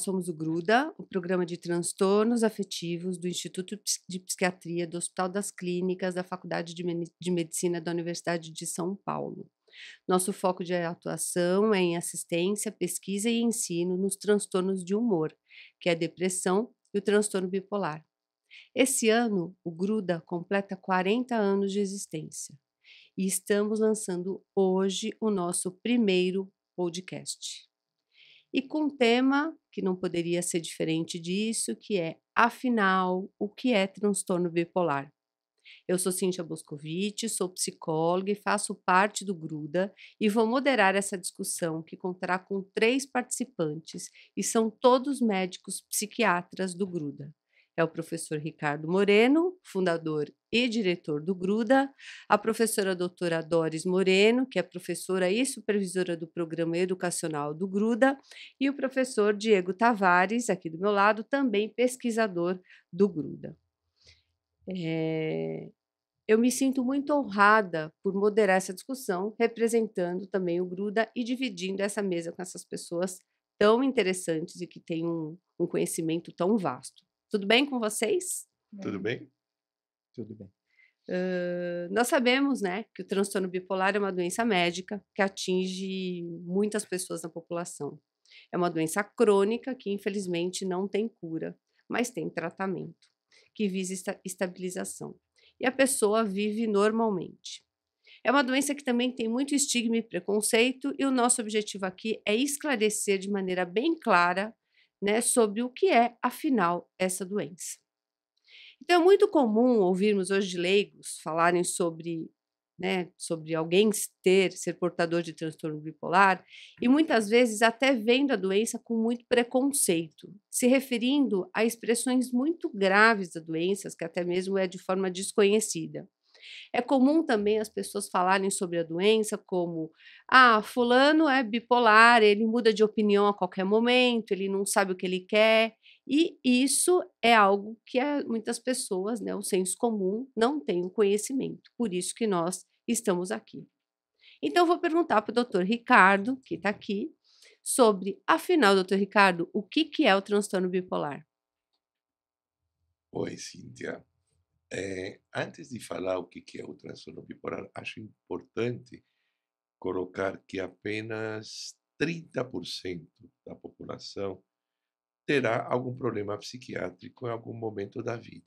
somos o GRUDA, o Programa de Transtornos Afetivos do Instituto de Psiquiatria do Hospital das Clínicas da Faculdade de Medicina da Universidade de São Paulo. Nosso foco de atuação é em assistência, pesquisa e ensino nos transtornos de humor, que é a depressão e o transtorno bipolar. Esse ano, o Gruda completa 40 anos de existência e estamos lançando hoje o nosso primeiro podcast e com um tema que não poderia ser diferente disso, que é, afinal, o que é transtorno bipolar? Eu sou Cíntia Boscovitch, sou psicóloga e faço parte do Gruda e vou moderar essa discussão que contará com três participantes e são todos médicos psiquiatras do Gruda é o professor Ricardo Moreno, fundador e diretor do Gruda, a professora doutora Doris Moreno, que é professora e supervisora do programa educacional do Gruda, e o professor Diego Tavares, aqui do meu lado, também pesquisador do Gruda. É... Eu me sinto muito honrada por moderar essa discussão, representando também o Gruda e dividindo essa mesa com essas pessoas tão interessantes e que têm um, um conhecimento tão vasto. Tudo bem com vocês? Tudo bem? Tudo bem. Uh, nós sabemos né, que o transtorno bipolar é uma doença médica que atinge muitas pessoas na população. É uma doença crônica que, infelizmente, não tem cura, mas tem tratamento, que visa esta estabilização. E a pessoa vive normalmente. É uma doença que também tem muito estigma e preconceito, e o nosso objetivo aqui é esclarecer de maneira bem clara né, sobre o que é, afinal, essa doença. Então, é muito comum ouvirmos hoje leigos falarem sobre, né, sobre alguém ter, ser portador de transtorno bipolar, e muitas vezes até vendo a doença com muito preconceito, se referindo a expressões muito graves da doença, que até mesmo é de forma desconhecida. É comum também as pessoas falarem sobre a doença como: ah, fulano é bipolar, ele muda de opinião a qualquer momento, ele não sabe o que ele quer. E isso é algo que é, muitas pessoas, né, o senso comum, não tem o conhecimento. Por isso que nós estamos aqui. Então, vou perguntar para o doutor Ricardo, que está aqui, sobre, afinal, doutor Ricardo, o que, que é o transtorno bipolar? Oi, Cíntia. É, antes de falar o que é o transtorno bipolar, acho importante colocar que apenas 30% da população terá algum problema psiquiátrico em algum momento da vida.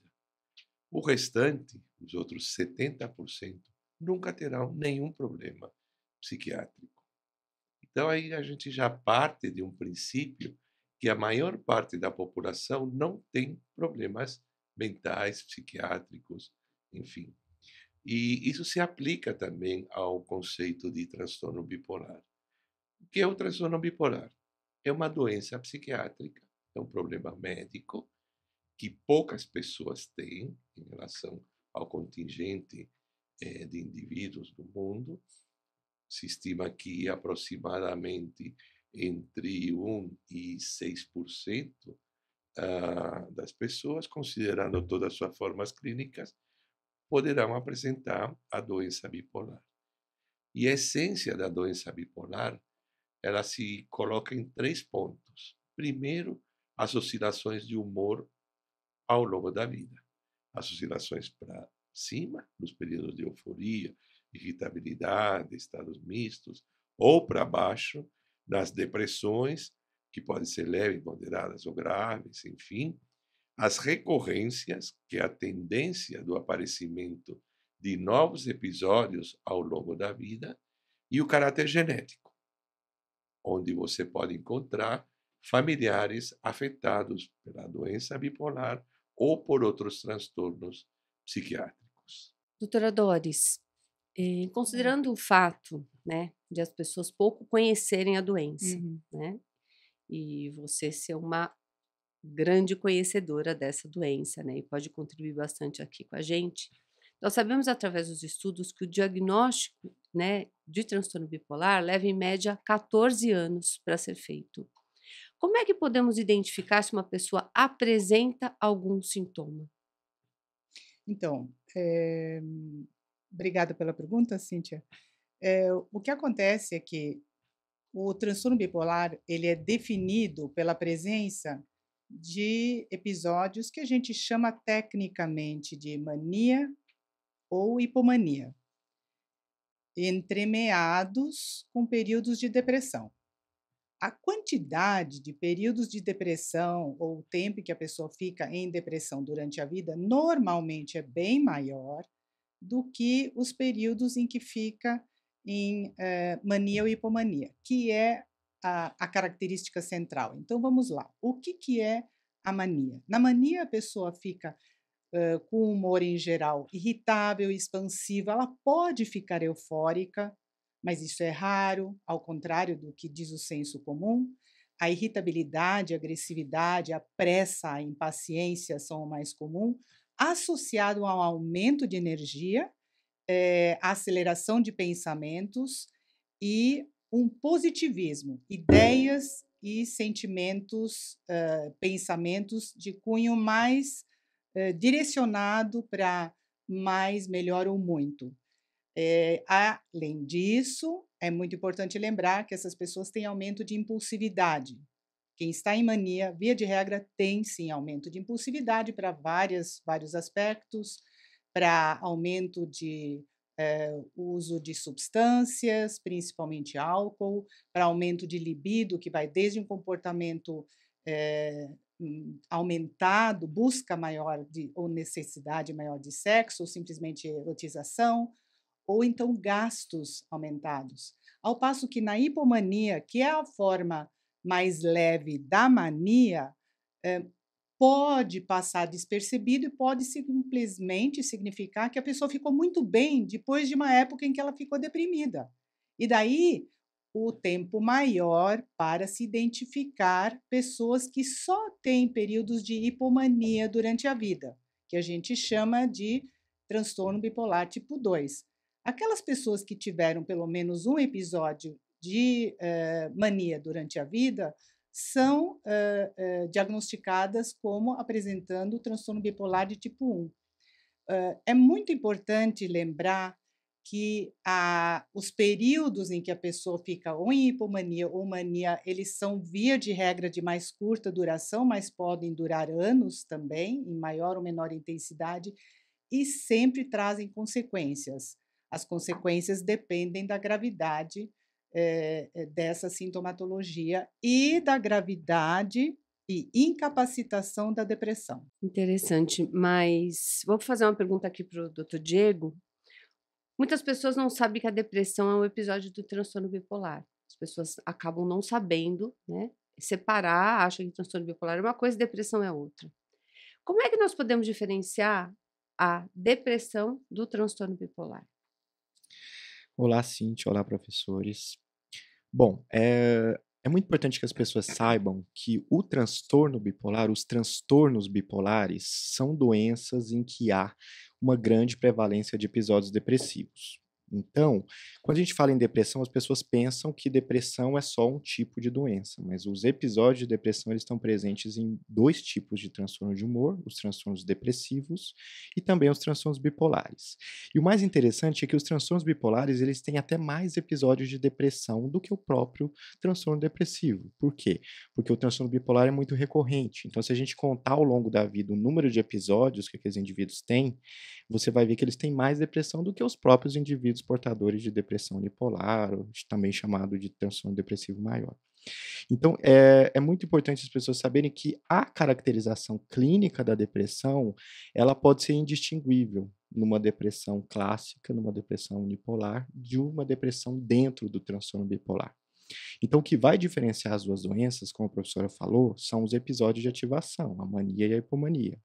O restante, os outros 70%, nunca terão nenhum problema psiquiátrico. Então aí a gente já parte de um princípio que a maior parte da população não tem problemas mentais, psiquiátricos, enfim. E isso se aplica também ao conceito de transtorno bipolar. O que é o transtorno bipolar? É uma doença psiquiátrica, é um problema médico que poucas pessoas têm em relação ao contingente eh, de indivíduos do mundo. Se estima que aproximadamente entre 1 e 6% ah, das pessoas, considerando todas as suas formas clínicas, poderão apresentar a doença bipolar. E a essência da doença bipolar, ela se coloca em três pontos. Primeiro, as oscilações de humor ao longo da vida. As oscilações para cima, nos períodos de euforia, irritabilidade, estados mistos, ou para baixo, nas depressões que podem ser leves, moderadas ou graves, enfim, as recorrências, que é a tendência do aparecimento de novos episódios ao longo da vida, e o caráter genético, onde você pode encontrar familiares afetados pela doença bipolar ou por outros transtornos psiquiátricos. Doutora Doris, eh, considerando o fato né, de as pessoas pouco conhecerem a doença, uhum. né, e você ser uma grande conhecedora dessa doença, né? E pode contribuir bastante aqui com a gente. Nós sabemos através dos estudos que o diagnóstico, né, de transtorno bipolar leva em média 14 anos para ser feito. Como é que podemos identificar se uma pessoa apresenta algum sintoma? Então, é... obrigada pela pergunta, Cíntia. É, o que acontece é que o transtorno bipolar ele é definido pela presença de episódios que a gente chama tecnicamente de mania ou hipomania, entremeados com períodos de depressão. A quantidade de períodos de depressão ou o tempo que a pessoa fica em depressão durante a vida normalmente é bem maior do que os períodos em que fica em eh, mania ou hipomania, que é a, a, característica central. Então vamos lá. O que, que é a mania? Na mania, a pessoa fica eh, com humor em geral irritável, expansiva, ela pode ficar eufórica, mas isso é raro, ao contrário do que diz o senso comum. A irritabilidade, a agressividade, a pressa, a impaciência são o mais comum, associado ao aumento de energia é, aceleração de pensamentos e um positivismo, ideias e sentimentos, uh, pensamentos de cunho mais uh, direcionado para mais, melhor ou muito. É, além disso, é muito importante lembrar que essas pessoas têm aumento de impulsividade. Quem está em mania, via de regra, tem sim aumento de impulsividade para várias, vários aspectos, para aumento de é, uso de substâncias, principalmente álcool, para aumento de libido, que vai desde um comportamento é, aumentado, busca maior de, ou necessidade maior de sexo, ou simplesmente erotização, ou então gastos aumentados. Ao passo que na hipomania, que é a forma mais leve da mania, é, pode passar despercebido e pode simplesmente significar que a pessoa ficou muito bem depois de uma época em que ela ficou deprimida. E daí o tempo maior para se identificar pessoas que só têm períodos de hipomania durante a vida, que a gente chama de transtorno bipolar tipo 2. Aquelas pessoas que tiveram pelo menos um episódio de eh, mania durante a vida são uh, uh, diagnosticadas como apresentando transtorno bipolar de tipo 1. Uh, eh, é muito importante lembrar que a, os períodos em que a pessoa fica ou em hipomania ou mania, eles são via de regra de mais curta duração, mas podem durar anos também, em maior ou menor intensidade, e sempre trazem consequências. As consequências dependem da gravidade é, dessa sintomatologia e da gravidade e incapacitação da depressão. Interessante, mas vou fazer uma pergunta aqui para o Dr. Diego. Muitas pessoas não sabem que a depressão é um episódio do transtorno bipolar. As pessoas acabam não sabendo, né? Separar, acham que transtorno bipolar é uma coisa, depressão é outra. Como é que nós podemos diferenciar a depressão do transtorno bipolar? Olá, Cintia. Olá, professores. Bom, é, é muito importante que as pessoas saibam que o transtorno bipolar, os transtornos bipolares, são doenças em que há uma grande prevalência de episódios depressivos. Então, quando a gente fala em depressão, as pessoas pensam que depressão é só um tipo de doença, mas os episódios de depressão eles estão presentes em dois tipos de transtorno de humor, os transtornos depressivos e também os transtornos bipolares. E o mais interessante é que os transtornos bipolares, eles têm até mais episódios de depressão do que o próprio transtorno depressivo. Por quê? Porque o transtorno bipolar é muito recorrente. Então, se a gente contar ao longo da vida o número de episódios que aqueles indivíduos têm, você vai ver que eles têm mais depressão do que os próprios indivíduos portadores de depressão bipolar, também chamado de transtorno depressivo maior. Então, é, é, muito importante as pessoas saberem que a caracterização clínica da depressão, ela pode ser indistinguível numa depressão clássica, numa depressão unipolar, de uma depressão dentro do transtorno bipolar. Então, o que vai diferenciar as duas doenças, como a professora falou, são os episódios de ativação, a mania e a hipomania.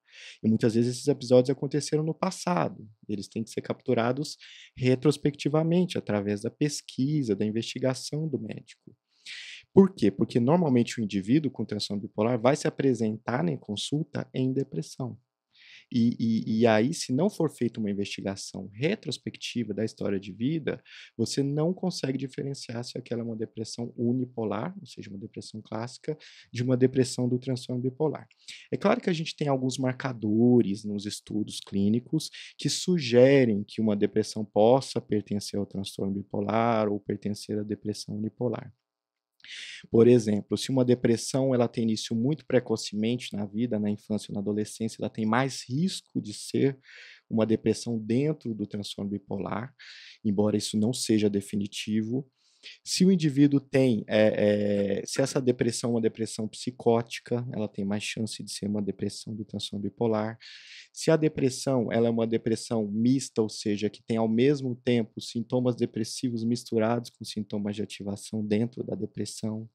E muitas vezes esses episódios aconteceram no passado, eles têm que ser capturados retrospectivamente, através da pesquisa, da investigação do médico. Por quê? Porque normalmente o indivíduo com transtorno bipolar vai se apresentar né, em consulta em depressão. E, e, e aí, se não for feita uma investigação retrospectiva da história de vida, você não consegue diferenciar se aquela é uma depressão unipolar, ou seja, uma depressão clássica, de uma depressão do transtorno bipolar. É claro que a gente tem alguns marcadores nos estudos clínicos que sugerem que uma depressão possa pertencer ao transtorno bipolar ou pertencer à depressão unipolar. Por exemplo, se uma depressão ela tem início muito precocemente na vida, na infância ou na adolescência, ela tem mais risco de ser uma depressão dentro do transtorno bipolar, embora isso não seja definitivo. Se o indivíduo tem, é, é, se essa depressão é uma depressão psicótica, ela tem mais chance de ser uma depressão do transtorno bipolar. Se a depressão ela é uma depressão mista, ou seja, que tem ao mesmo tempo sintomas depressivos misturados com sintomas de ativação dentro da depressão.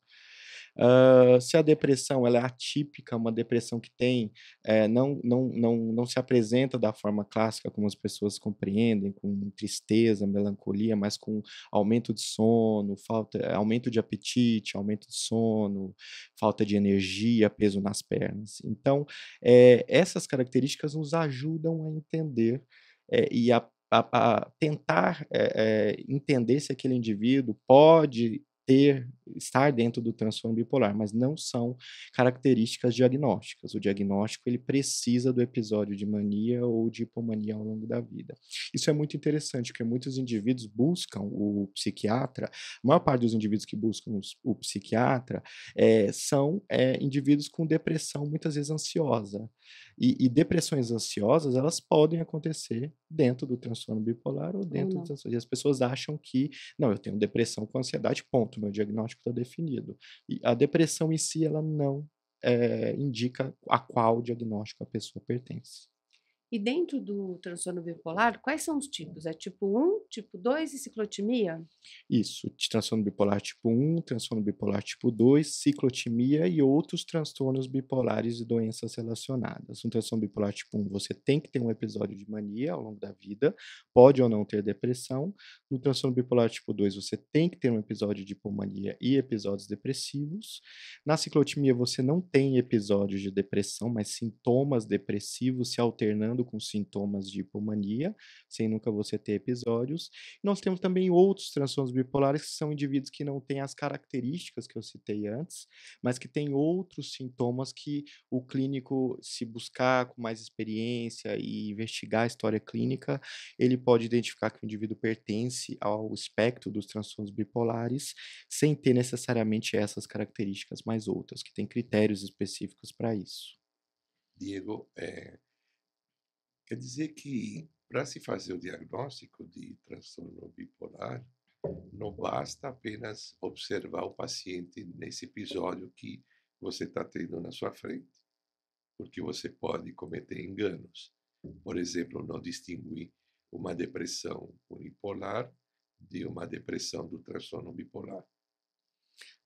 Uh, se a depressão ela é atípica, uma depressão que tem, é, não, não, não, não se apresenta da forma clássica como as pessoas compreendem, com tristeza, melancolia, mas com aumento de sono, falta, aumento de apetite, aumento de sono, falta de energia, peso nas pernas. Então, é, essas características nos ajudam a entender é, e a, a, a tentar entender se aquele indivíduo pode ter estar dentro do transtorno bipolar, mas não são características diagnósticas. O diagnóstico ele precisa do episódio de mania ou de hipomania ao longo da vida. Isso é muito interessante, porque muitos indivíduos buscam o psiquiatra. A maior parte dos indivíduos que buscam os, o psiquiatra é, são é, indivíduos com depressão muitas vezes ansiosa. E, e, depressões ansiosas, elas podem acontecer dentro do transtorno bipolar ou dentro ou do transtorno. E as pessoas acham que, não, eu tenho depressão com ansiedade, ponto, meu diagnóstico está definido. E a depressão em si, ela não é, indica a qual diagnóstico a pessoa pertence. E dentro do transtorno bipolar, quais são os tipos? É tipo 1, tipo 2 e ciclotimia? Isso, transtorno bipolar tipo 1, transtorno bipolar tipo 2, ciclotimia e outros transtornos bipolares e doenças relacionadas. Um transtorno bipolar tipo 1, você tem que ter um episódio de mania ao longo da vida, pode ou não ter depressão. No transtorno bipolar tipo 2, você tem que ter um episódio de hipomania e episódios depressivos. Na ciclotimia, você não tem episódios de depressão, mas sintomas depressivos se alternando com sintomas de hipomania, sem nunca você ter episódios. Nós temos também outros transtornos bipolares, que são indivíduos que não têm as características que eu citei antes, mas que têm outros sintomas que o clínico, se buscar com mais experiência e investigar a história clínica, ele pode identificar que o indivíduo pertence ao espectro dos transtornos bipolares, sem ter necessariamente essas características, mas outras, que têm critérios específicos para isso. Diego, é, Quer dizer que, para se fazer o diagnóstico de transtorno bipolar, não basta apenas observar o paciente nesse episódio que você está tendo na sua frente, porque você pode cometer enganos. Por exemplo, não distinguir uma depressão unipolar de uma depressão do transtorno bipolar.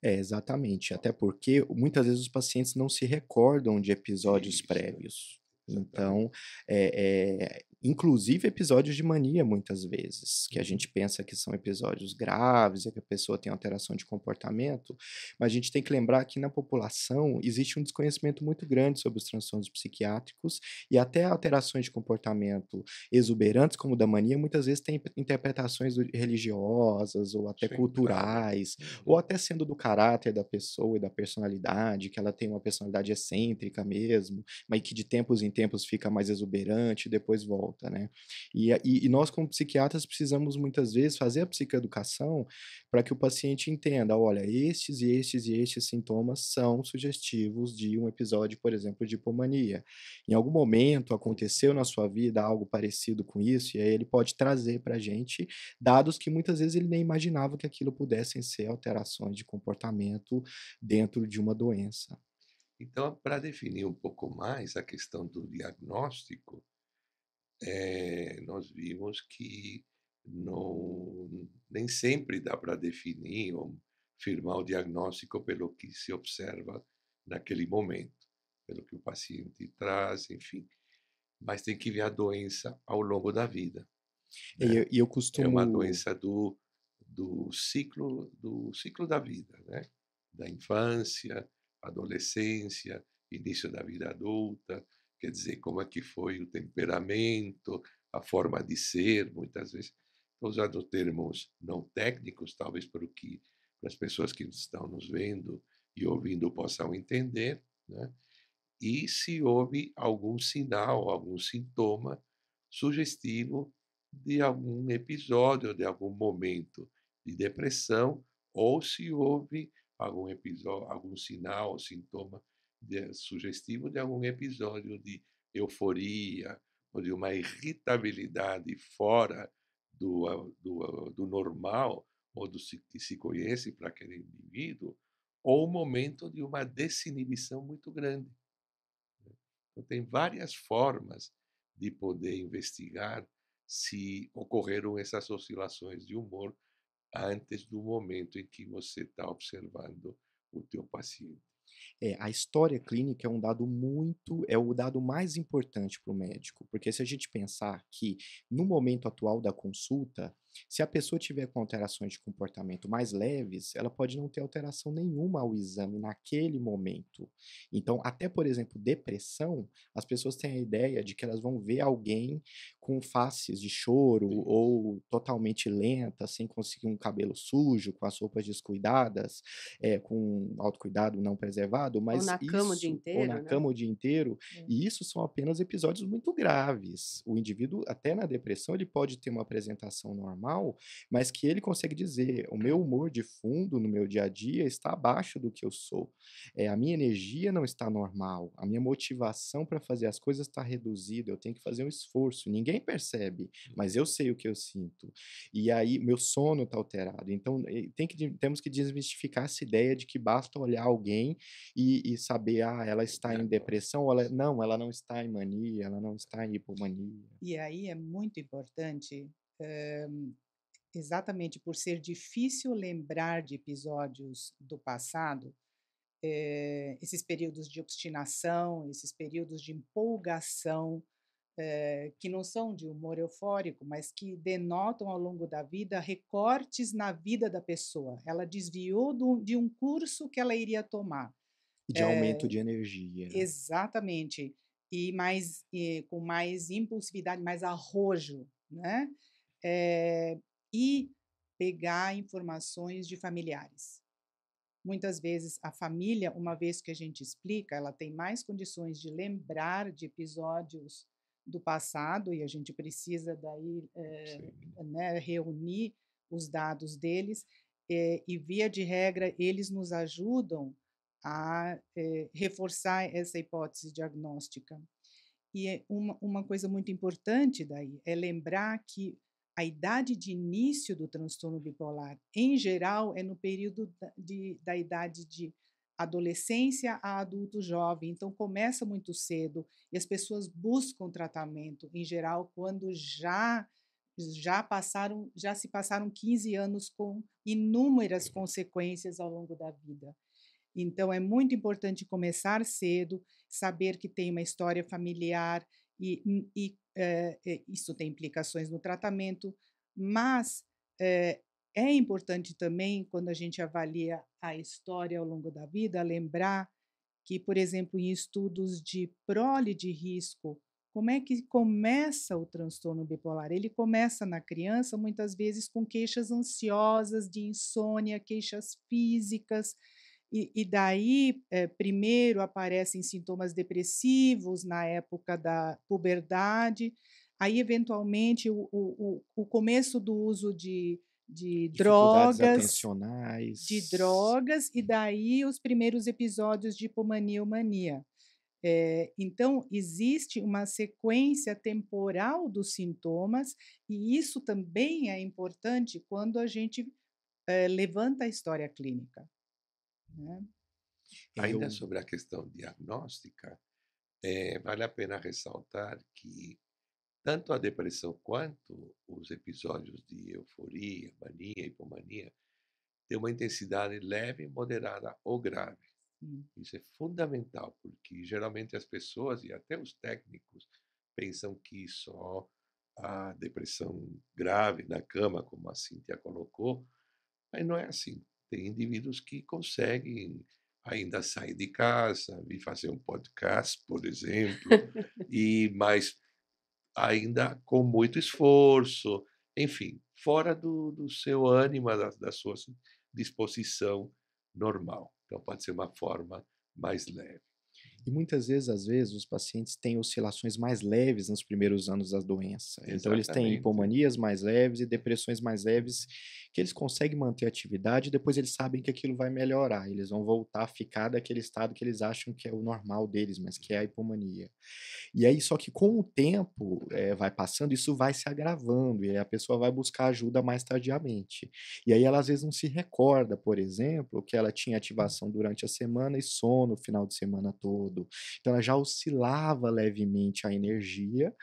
É, exatamente. Até porque muitas vezes os pacientes não se recordam de episódios Isso. prévios. Então, é, inclusive episódios de mania muitas vezes, que a uhum. gente pensa que são episódios graves, é que a pessoa tem alteração de comportamento, mas a gente tem que lembrar que na população existe um desconhecimento muito grande sobre os transtornos psiquiátricos e até alterações de comportamento exuberantes como da mania muitas vezes tem interpretações religiosas ou até Sim, é culturais, claro. ou uhum. até sendo do caráter da pessoa e da personalidade, que ela tem uma personalidade excêntrica mesmo, mas que de tempos em tempos fica mais exuberante, depois volta volta, né? E, e, e nós, como psiquiatras, precisamos muitas vezes fazer a psicoeducação para que o paciente entenda, olha, estes e estes e estes sintomas são sugestivos de um episódio, por exemplo, de hipomania. Em algum momento aconteceu na sua vida algo parecido com isso, e aí ele pode trazer para a gente dados que muitas vezes ele nem imaginava que aquilo pudessem ser alterações de comportamento dentro de uma doença. Então, para definir um pouco mais a questão do diagnóstico, é, nós vimos que não, nem sempre dá para definir ou firmar o diagnóstico pelo que se observa naquele momento, pelo que o paciente traz, enfim. Mas tem que ver a doença ao longo da vida. E né? eu, eu costumo... É uma doença do, do, ciclo, do ciclo da vida, né? da infância, adolescência, início da vida adulta, quer dizer, como é que foi o temperamento, a forma de ser, muitas vezes. Estou usando termos não técnicos, talvez para o que para as pessoas que estão nos vendo e ouvindo possam entender, né? e se houve algum sinal, algum sintoma sugestivo de algum episódio, de algum momento de depressão, ou se houve algum episódio, algum sinal, sintoma de, eh, sugestivo de algum episódio de euforia ou de uma irritabilidade fora do, ah, do, ah, do normal ou do que se conhece para aquele indivíduo, ou um momento de uma desinibição muito grande. Né. Então, tem várias formas de poder investigar se ocorreram essas oscilações de humor antes do momento em que você está observando o teu paciente. É, a história clínica é um dado muito, é o dado mais importante para o médico, porque se a gente pensar que no momento atual da consulta, se a pessoa tiver com alterações de comportamento mais leves, ela pode não ter alteração nenhuma ao exame naquele momento. Então, até por exemplo, depressão, as pessoas têm a ideia de que elas vão ver alguém com faces de choro Sim. ou totalmente lenta, sem conseguir um cabelo sujo, com as roupas descuidadas, é, com autocuidado não preservado, mas ou na isso, cama o dia inteiro, ou na né? cama o dia inteiro, é. e isso são apenas episódios muito graves. O indivíduo até na depressão ele pode ter uma apresentação normal normal, mas que ele consegue dizer: o meu humor de fundo no meu dia a dia está abaixo do que eu sou, é, a minha energia não está normal, a minha motivação para fazer as coisas está reduzida, eu tenho que fazer um esforço. Ninguém percebe, mas eu sei o que eu sinto. E aí, meu sono está alterado. Então, tem que, temos que desmistificar essa ideia de que basta olhar alguém e, e saber, ah, ela está em depressão, ou ela, não, ela não está em mania, ela não está em hipomania. E aí é muito importante exatamente por ser difícil lembrar de episódios do passado, é, esses períodos de obstinação, esses períodos de empolgação, é, que não são de humor eufórico, mas que denotam ao longo da vida recortes na vida da pessoa. Ela desviou do, de um curso que ela iria tomar. De é, aumento eh, de energia. Né? Exatamente. E mais e com mais impulsividade, mais arrojo, né? é, e pegar informações de familiares. Muitas vezes a família, uma vez que a gente explica, ela tem mais condições de lembrar de episódios do passado e a gente precisa daí é, né, reunir os dados deles é, e via de regra eles nos ajudam a é, reforçar essa hipótese diagnóstica. E é uma, uma coisa muito importante daí é lembrar que a idade de início do transtorno bipolar, em geral, é no período da, de, da idade de adolescência a adulto jovem, então começa muito cedo e as pessoas buscam tratamento em geral quando já já passaram, já se passaram 15 anos com inúmeras consequências ao longo da vida. Então é muito importante começar cedo, saber que tem uma história familiar e, e é, isso tem implicações no tratamento, mas é, é importante também, quando a gente avalia a história ao longo da vida, lembrar que, por exemplo, em estudos de prole de risco, como é que começa o transtorno bipolar? Ele começa na criança, muitas vezes, com queixas ansiosas, de insônia, queixas físicas, e, e daí, é, primeiro aparecem sintomas depressivos na época da puberdade, aí, eventualmente, o, o, o começo do uso de, de drogas, atencionais. de drogas, e daí os primeiros episódios de hipomania mania. É, eh, então, existe uma sequência temporal dos sintomas, e isso também é importante quando a gente é, levanta a história clínica. Né? Ainda Eu... sobre a questão diagnóstica, é, vale a pena ressaltar que tanto a depressão quanto os episódios de euforia, mania, hipomania têm uma intensidade leve, moderada ou grave. Sim. Isso é fundamental, porque geralmente as pessoas e até os técnicos pensam que só a depressão grave na cama, como a Cintia colocou, mas não é assim. Tem indivíduos que conseguem ainda sair de casa, vir fazer um podcast, por exemplo, e mas ainda com muito esforço, enfim, fora do, do seu ânimo, da, da sua disposição normal. Então, pode ser uma forma mais leve. E muitas vezes, às vezes, os pacientes têm oscilações mais leves nos primeiros anos da doença. Exatamente. Então, eles têm hipomanias mais leves e depressões mais leves, que eles conseguem manter a atividade e depois eles sabem que aquilo vai melhorar. Eles vão voltar a ficar daquele estado que eles acham que é o normal deles, mas que é a hipomania. E aí, só que com o tempo é, vai passando, isso vai se agravando e aí a pessoa vai buscar ajuda mais tardiamente. E aí, ela às vezes não se recorda, por exemplo, que ela tinha ativação durante a semana e sono no final de semana todo então ela já oscilava levemente a energia,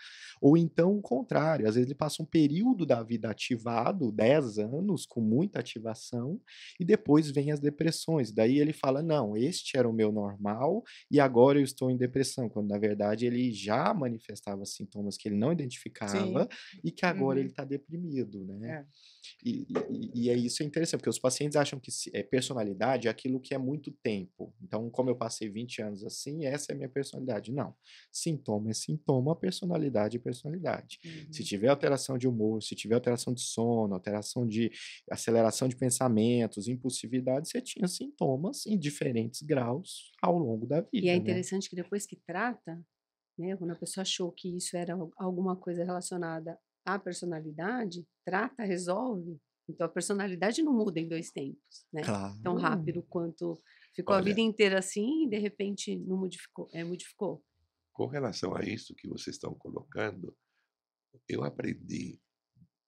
ou então o contrário, às vezes ele passa um período da vida ativado, 10 anos, com muita ativação, e depois vem as depressões. Daí ele fala: não, este era o meu normal e agora eu estou em depressão, quando na verdade ele já manifestava sintomas que ele não identificava Sim. e que agora uhum. ele está deprimido, né? É. E, e, e, é isso é interessante, porque os pacientes acham que se, é, personalidade é aquilo que é muito tempo. Então, como eu passei 20 anos assim, essa é a minha personalidade. Não. Sintoma é sintoma, personalidade é personalidade. Uhum. Se tiver alteração de humor, se tiver alteração de sono, alteração de aceleração de pensamentos, impulsividade, você tinha sintomas em diferentes graus ao longo da vida. E é né? interessante né? que depois que trata, né, quando a pessoa achou que isso era alguma coisa relacionada a personalidade trata, resolve. Então a personalidade não muda em dois tempos, né? Claro. Tão rápido quanto ficou Olha, a vida inteira assim e de repente não modificou, é, modificou. Com relação a isso que vocês estão colocando, eu aprendi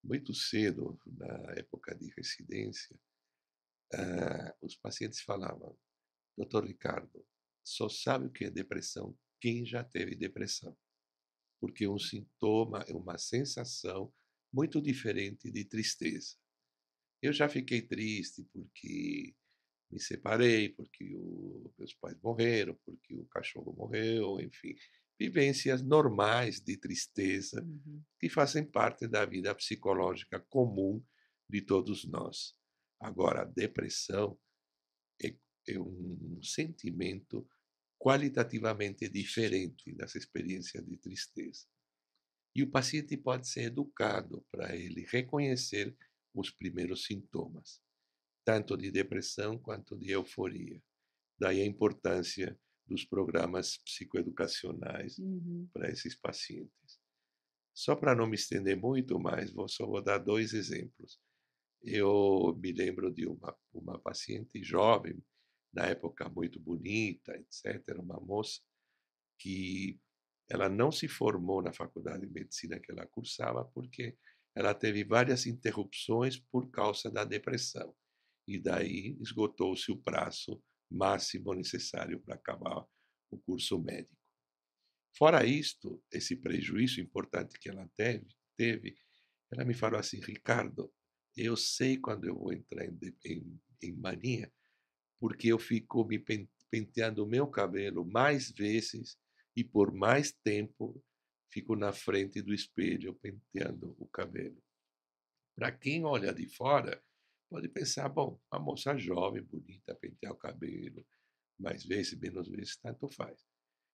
muito cedo na época de residência, uh, os pacientes falavam: "Doutor Ricardo, só sabe o que é depressão quem já teve depressão" porque é um sintoma é uma sensação muito diferente de tristeza. Eu já fiquei triste porque me separei, porque o, meus pais morreram, porque o cachorro morreu, enfim, vivências normais de tristeza uhum. que fazem parte da vida psicológica comum de todos nós. Agora, a depressão é, é um sentimento qualitativamente diferente das experiências de tristeza. E o paciente pode ser educado para ele reconhecer os primeiros sintomas, tanto de depressão quanto de euforia. Daí a importância dos programas psicoeducacionais uhum. para esses pacientes. Só para não me estender muito mais, vou só vou dar dois exemplos. Eu me lembro de uma, uma paciente jovem, na época muito bonita, etc., uma moça que ela não se formou na faculdade de medicina que ela cursava porque ela teve várias interrupções por causa da depressão. E daí esgotou-se o prazo máximo necessário para acabar o curso médico. Fora isto, esse prejuízo importante que ela teve, teve ela me falou assim: Ricardo, eu sei quando eu vou entrar em, em, em mania, porque eu fico me penteando o meu cabelo mais vezes e por mais tempo fico na frente do espelho penteando o cabelo. Para quem olha de fora, pode pensar, bom, uma moça jovem, bonita, pentear o cabelo, mais vezes, menos vezes, tanto faz.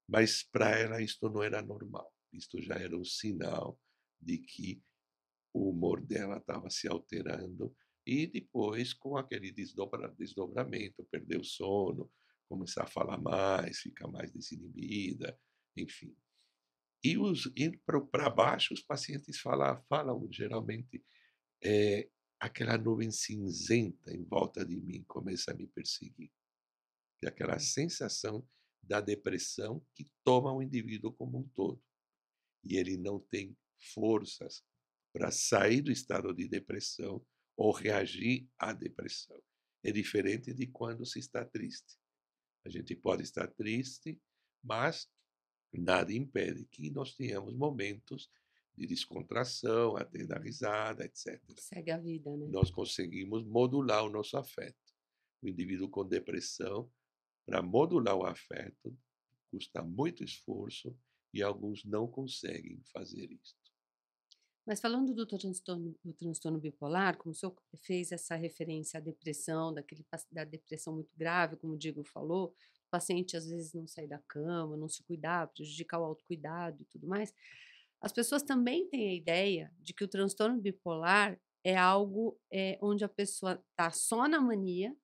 Mas para ela isto não era normal. Isto já era um sinal de que o humor dela estava se alterando e depois com aquele desdobra, desdobramento, perder o sono, começar a falar mais, ficar mais desinibida, enfim. E os para baixo, os pacientes falam, falam geralmente é, aquela nuvem cinzenta em volta de mim começa a me perseguir. É aquela hum. sensação da depressão que toma o indivíduo como um todo. E ele não tem forças para sair do estado de depressão ou reagir à depressão. É diferente de quando se está triste. A gente pode estar triste, mas nada impede que nós tenhamos momentos de descontração, até da risada, etc. Segue a vida, né? Nós conseguimos modular o nosso afeto. O indivíduo com depressão, para modular o afeto, custa muito esforço e alguns não conseguem fazer isso. Mas falando do transtorno, do transtorno bipolar, como o senhor fez essa referência à depressão, daquele, da depressão muito grave, como o Diego falou, o paciente às vezes não sai da cama, não se cuidar, prejudicar o autocuidado e tudo mais. As pessoas também têm a ideia de que o transtorno bipolar é algo é, onde a pessoa está só na mania,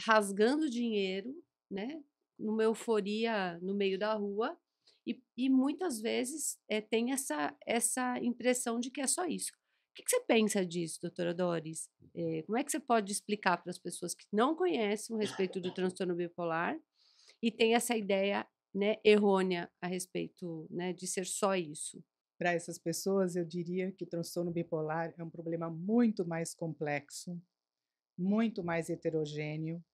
rasgando dinheiro, né, numa euforia no meio da rua, e, e muitas vezes é, tem essa, essa impressão de que é só isso. O que, que você pensa disso, doutora Doris? É, como é que você pode explicar para as pessoas que não conhecem o respeito do transtorno bipolar e tem essa ideia né, errônea a respeito né, de ser só isso? Para essas pessoas, eu diria que o transtorno bipolar é um problema muito mais complexo, muito mais heterogêneo,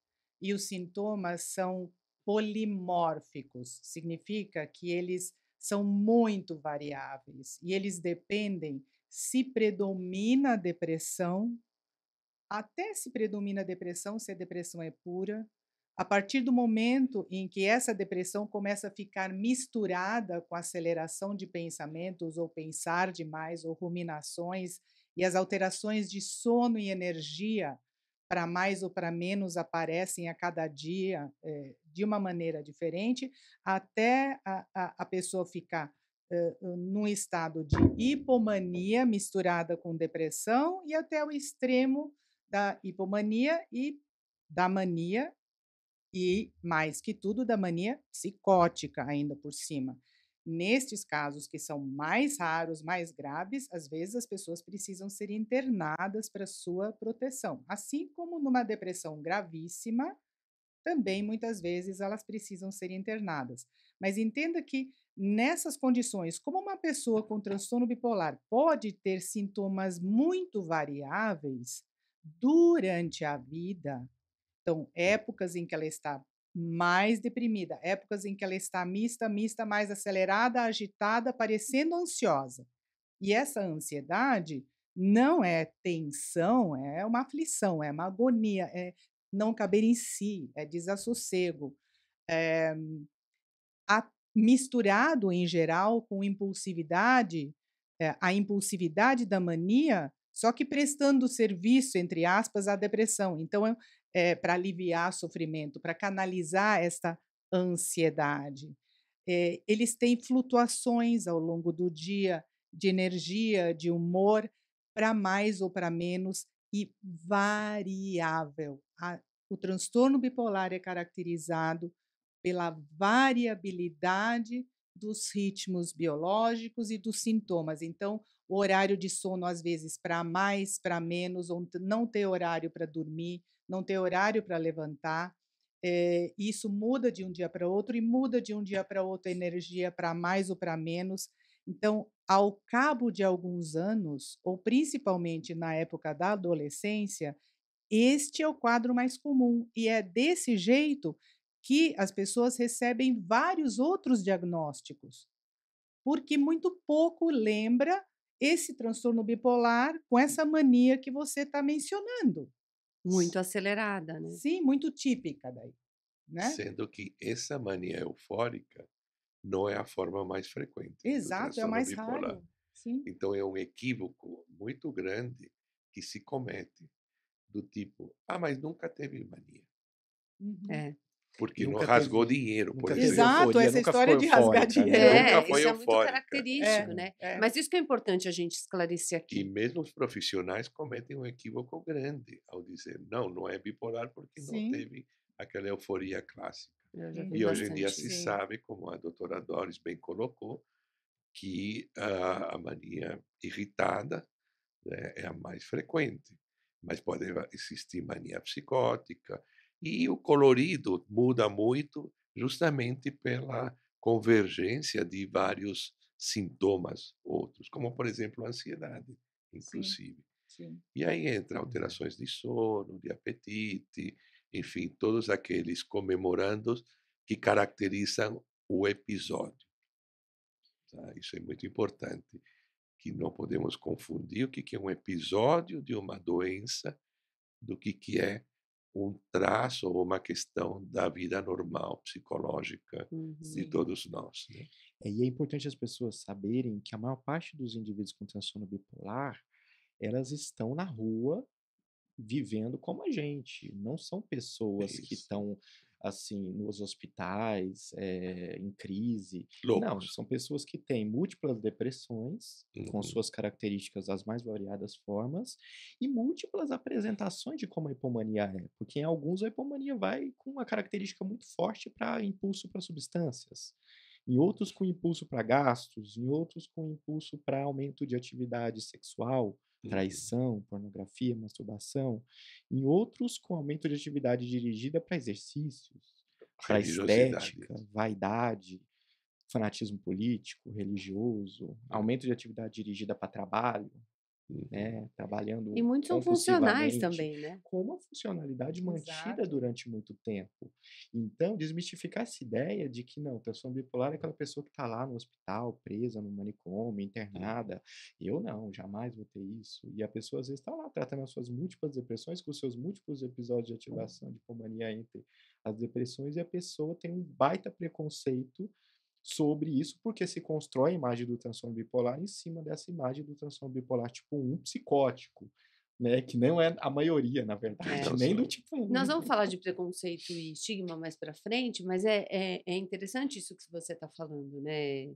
e os sintomas são polimórficos, significa que eles são muito variáveis e eles dependem se predomina a depressão, até se predomina a depressão, se a depressão é pura, a partir do momento em que essa depressão começa a ficar misturada com aceleração de pensamentos ou pensar demais ou ruminações e as alterações de sono e energia, para mais ou para menos aparecem a cada dia é, de uma maneira diferente, até a, a, a pessoa ficar é, num estado de hipomania misturada com depressão e até o extremo da hipomania e da mania e mais que tudo da mania psicótica ainda por cima. Nestes casos, que são mais raros, mais graves, às vezes as pessoas precisam ser internadas para sua proteção. Assim como numa depressão gravíssima, também muitas vezes elas precisam ser internadas. Mas entenda que nessas condições, como uma pessoa com transtorno bipolar pode ter sintomas muito variáveis durante a vida, então épocas em que ela está mais deprimida, épocas em que ela está mista, mista, mais acelerada, agitada, parecendo ansiosa. E essa ansiedade não é tensão, é uma aflição, é uma agonia, é não caber em si, é desassossego. É, a, misturado em geral com impulsividade, é, a impulsividade da mania, só que prestando serviço, entre aspas, à depressão. Então, é é, eh, para aliviar sofrimento, para canalizar esta ansiedade. É, eles têm flutuações ao longo do dia de energia, de humor, para mais ou para menos e variável. A, o transtorno bipolar é caracterizado pela variabilidade dos ritmos biológicos e dos sintomas. Então, o horário de sono, às vezes, para mais, para menos, ou não ter horário para dormir, não ter horário para levantar. É, isso muda de um dia para outro e muda de um dia para outro a energia para mais ou para menos. Então, ao cabo de alguns anos, ou principalmente na época da adolescência, este é o quadro mais comum e é desse jeito que as pessoas recebem vários outros diagnósticos, porque muito pouco lembra esse transtorno bipolar com essa mania que você está mencionando. Muito acelerada, né? Sim, muito típica daí. Né? Sendo que essa mania eufórica não é a forma mais frequente. É Exato, é mais bipolar. raro. Sim. Então é um equívoco muito grande que se comete do tipo, ah, mas nunca teve mania. Uhum. É. Porque nunca não rasgou teve, dinheiro, por Exato, essa história de rasgar né? dinheiro. É, nunca foi isso eufórica. é muito né? característico, né? é, né? É. Mas isso que é importante a gente esclarecer aqui. E mesmo os profissionais cometem um equívoco grande ao dizer, não, não é bipolar porque Sim. não teve aquela euforia clássica. E hoje em dia sim. se sabe, como a doutora Doris bem colocou, que a, a mania irritada né, é a mais frequente. Mas pode existir mania psicótica, e o colorido muda muito justamente pela convergência de vários sintomas outros, como por exemplo a ansiedade, inclusive. Sim, sim. E aí entra uhum. alterações de sono, de apetite, enfim, todos aqueles comemorandos que caracterizam o episódio. Tá? Isso é muito importante, que não podemos confundir o que é um episódio de uma doença do que que é um traço ou uma questão da vida normal, psicológica uhum. de todos nós. Né? É, e é importante as pessoas saberem que a maior parte dos indivíduos com transtorno bipolar, elas estão na rua vivendo como a gente, não são é pessoas é que estão assim, nos hospitais, é, em crise. Loucos. Não, são pessoas que têm múltiplas depressões, uhum. com suas características das mais variadas formas, e múltiplas apresentações de como a hipomania é, porque em alguns a hipomania vai com uma característica muito forte para impulso para substâncias em outros com impulso para gastos, em outros com impulso para aumento de atividade sexual, Uhum. traição, pornografia, masturbação, em outros com aumento de atividade dirigida para exercícios, para estética, vaidade, fanatismo político, religioso, aumento de atividade dirigida para trabalho, Uhum. né, trabalhando. E muitos são funcionais também, né? Com uma funcionalidade mantida Exato. durante muito tempo. Então, desmistificar essa ideia de que não, pessoa bipolar é aquela pessoa que está lá no hospital, presa, no manicômio, uhum. internada. Eu não, jamais vou ter isso. E a pessoa às vezes está lá tratando as suas múltiplas depressões, com seus múltiplos episódios de uhum. ativação de comania entre as depressões, e a pessoa tem um baita preconceito sobre isso, porque se constrói a imagem do transtorno bipolar em cima dessa imagem do transtorno bipolar tipo 1 psicótico, né? Que não é a maioria, na verdade, é. nem do tipo 1. Nós né. vamos falar de preconceito e estigma mais para frente, mas é, é, é, interessante isso que você está falando, né,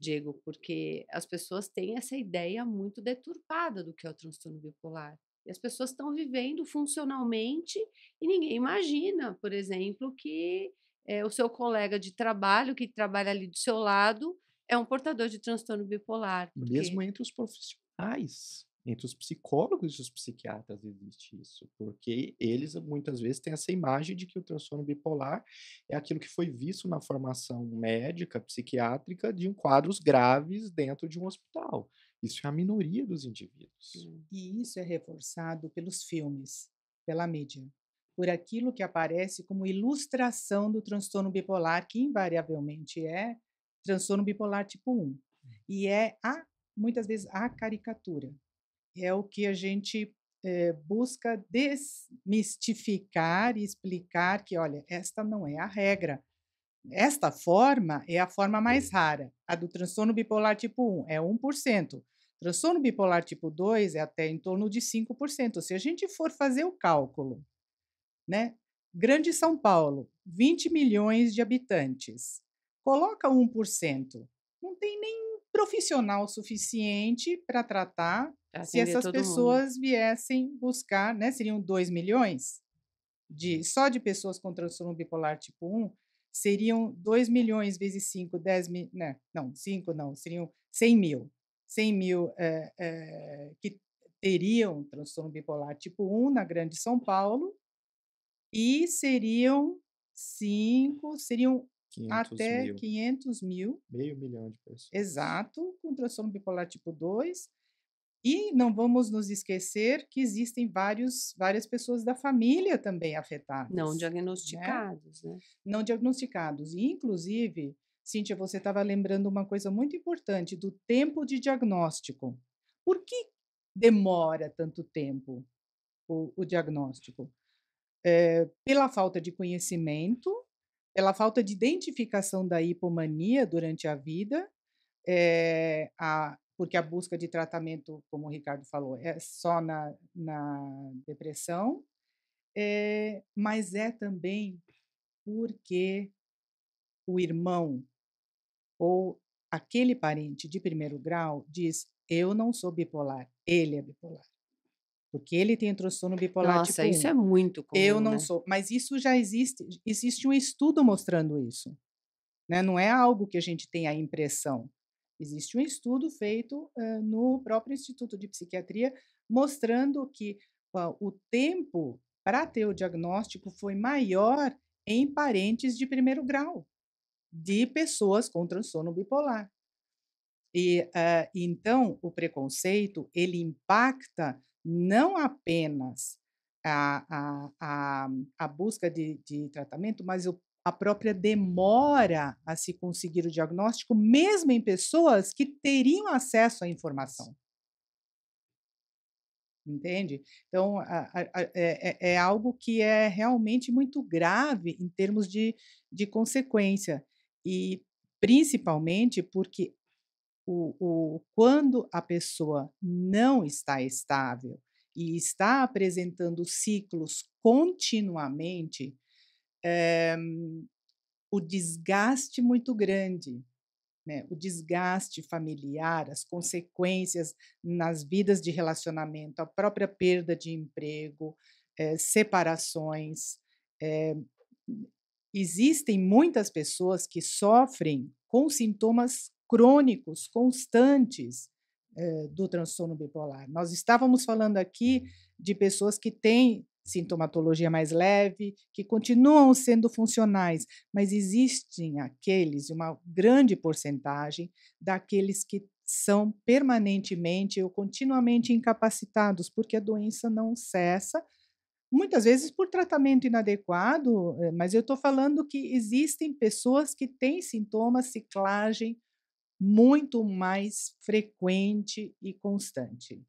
Diego? Porque as pessoas têm essa ideia muito deturpada do que é o transtorno bipolar. E as pessoas estão vivendo funcionalmente e ninguém imagina, por exemplo, que é, o seu colega de trabalho, que trabalha ali do seu lado, é um portador de transtorno bipolar. Porque... Mesmo entre os profissionais, entre os psicólogos e os psiquiatras existe isso, porque eles muitas vezes têm essa imagem de que o transtorno bipolar é aquilo que foi visto na formação médica, psiquiátrica, de enquadros quadros graves dentro de um hospital. Isso é a minoria dos indivíduos. E isso é reforçado pelos filmes, pela mídia por aquilo que aparece como ilustração do transtorno bipolar, que invariavelmente é transtorno bipolar tipo 1. Hum. E é, a, muitas vezes, a caricatura. É o que a gente é, busca desmistificar e explicar que, olha, esta não é a regra. Esta forma é a forma mais rara. A do transtorno bipolar tipo 1 é 1%. Transtorno bipolar tipo 2 é até em torno de 5%. Se a gente for fazer o cálculo né? Grande São Paulo, 20 milhões de habitantes. Coloca 1%. Não tem nem profissional suficiente para tratar Atender se essas pessoas mundo. viessem buscar, né? Seriam 2 milhões de só de pessoas com transtorno bipolar tipo 1, seriam 2 milhões vezes 5, 10 mil, né? não, 5 não, seriam 100 mil. 100 mil é, é, que teriam transtorno bipolar tipo 1 na Grande São Paulo, e seriam cinco, seriam 500 até mil. 500 mil. Meio milhão de pessoas. Exato, com transtorno bipolar tipo 2. E não vamos nos esquecer que existem vários, várias pessoas da família também afetadas. Não né? diagnosticados, né? né? Não diagnosticados. E, inclusive, Cíntia, você estava lembrando uma coisa muito importante do tempo de diagnóstico. Por que demora tanto tempo o, o diagnóstico? é, pela falta de conhecimento, pela falta de identificação da hipomania durante a vida, é, a, porque a busca de tratamento, como o Ricardo falou, é só na, na depressão, é, mas é também porque o irmão ou aquele parente de primeiro grau diz: Eu não sou bipolar, ele é bipolar. Porque ele tem transtorno bipolar Nossa, tipo isso é muito comum. Eu não né? sou, mas isso já existe, existe um estudo mostrando isso. Né? Não é algo que a gente tem a impressão. Existe um estudo feito uh, no próprio Instituto de Psiquiatria mostrando que uh, o tempo para ter o diagnóstico foi maior em parentes de primeiro grau, de pessoas com transtorno bipolar. E uh, então o preconceito ele impacta não apenas a, a, a, a busca de, de tratamento, mas o a própria demora a se conseguir o diagnóstico, mesmo em pessoas que teriam acesso à informação. Entende? Então, a, a, a, é, é, é algo que é realmente muito grave em termos de, de consequência, e principalmente porque o, o, quando a pessoa não está estável e está apresentando ciclos continuamente, é, o desgaste muito grande, né? o desgaste familiar, as consequências nas vidas de relacionamento, a própria perda de emprego, é, separações. É, existem muitas pessoas que sofrem com sintomas crônicos, constantes eh, do transtorno bipolar. Nós estávamos falando aqui de pessoas que têm sintomatologia mais leve, que continuam sendo funcionais, mas existem aqueles, uma grande porcentagem, daqueles que são permanentemente ou continuamente incapacitados, porque a doença não cessa, muitas vezes por tratamento inadequado, eh, mas eu estou falando que existem pessoas que têm sintomas, ciclagem muito mais frequente e constante,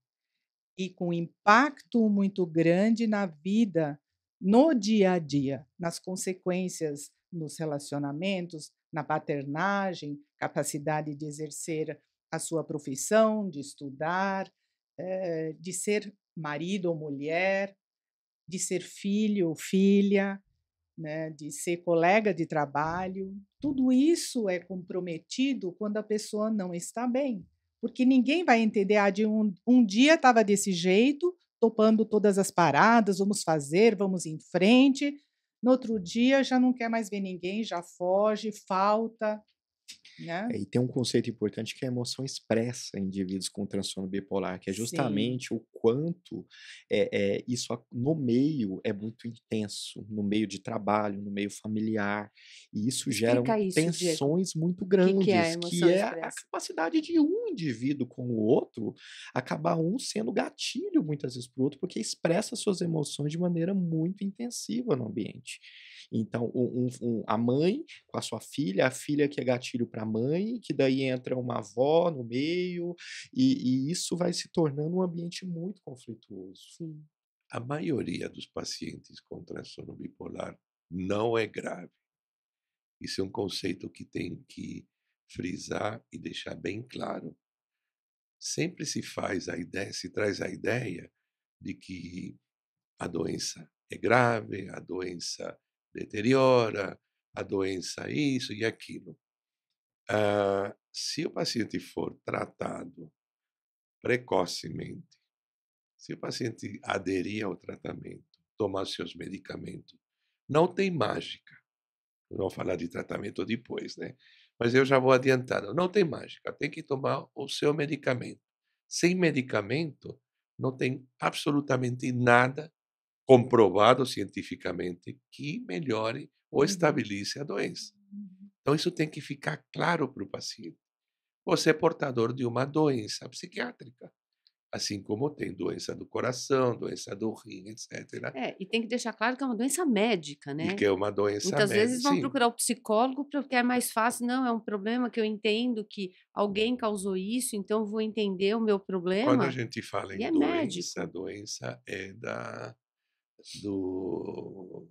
e com impacto muito grande na vida, no dia a dia, nas consequências nos relacionamentos, na paternagem, capacidade de exercer a sua profissão, de estudar, eh, de ser marido ou mulher, de ser filho ou filha, né, de ser colega de trabalho, tudo isso é comprometido quando a pessoa não está bem. Porque ninguém vai entender, ah, de um, um dia estava desse jeito, topando todas as paradas, vamos fazer, vamos em frente. No outro dia já não quer mais ver ninguém, já foge, falta. Né? É, e tem um conceito importante que é a emoção expressa em indivíduos com transtorno bipolar, que é justamente Sim. o quanto é, é, isso no meio é muito intenso, no meio de trabalho, no meio familiar, e isso gera isso, tensões Diego. muito grandes, que, que é, a, que é a, capacidade de um indivíduo com o outro acabar um sendo gatilho muitas vezes para o outro, porque expressa suas emoções de maneira muito intensiva no ambiente. Então, um, um, a mãe com a sua filha, a filha que é gatilho para a mãe, que daí entra uma avó no meio, e, e isso vai se tornando um ambiente muito conflituoso. Sim. A maioria dos pacientes com transtorno bipolar não é grave. Isso é um conceito que tem que frisar e deixar bem claro. Sempre se faz a ideia, se traz a ideia de que a doença é grave, a doença deteriora, a doença isso e aquilo. Ah, se o paciente for tratado precocemente, se o paciente aderir ao tratamento, tomar seus medicamentos, não tem mágica. vou falar de tratamento depois, né? Mas eu já vou adiantando. Não tem mágica, tem que tomar o seu medicamento. Sem medicamento, não tem absolutamente nada comprovado cientificamente que melhore ou uhum. estabilize a doença. Uhum. Então, isso tem que ficar claro para o paciente. Você é portador de uma doença psiquiátrica, assim como tem doença do coração, doença do rim, etc. É, e tem que deixar claro que é uma doença médica, né? E que é uma doença Muitas médica. Muitas vezes vão sim. procurar o psicólogo porque é mais fácil. Não, é um problema que eu entendo que alguém causou isso, então vou entender o meu problema. Quando a gente fala em é doença, essa a doença é da do,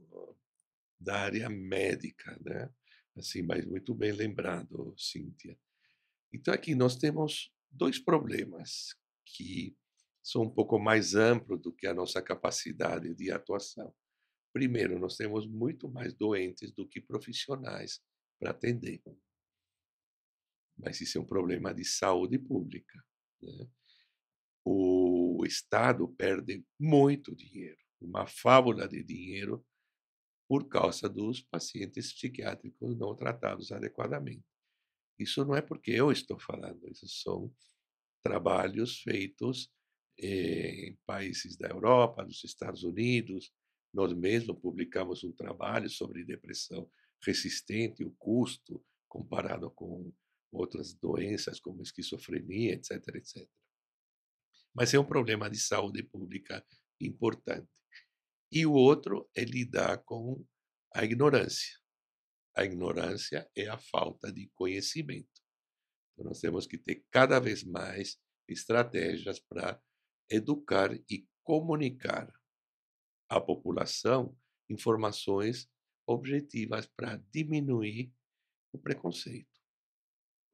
da área médica, né? Assim, mas muito bem lembrado, Cíntia. Então aqui nós temos dois problemas que são um pouco mais amplos do que a nossa capacidade de atuação. Primeiro, nós temos muito mais doentes do que profissionais para atender. Mas isso é um problema de saúde pública. Né? O Estado perde muito dinheiro uma fábula de dinheiro por causa dos pacientes psiquiátricos não tratados adequadamente. Isso não é porque eu estou falando, isso são trabalhos feitos eh, em países da Europa, nos Estados Unidos. Nós mesmos publicamos um trabalho sobre depressão resistente, o custo comparado com outras doenças como esquizofrenia, etc, etc. Mas é um problema de saúde pública importante. E o outro é lidar com a ignorância. A ignorância é a falta de conhecimento. Então, nós temos que ter cada vez mais estratégias para educar e comunicar à população informações objetivas para diminuir o preconceito.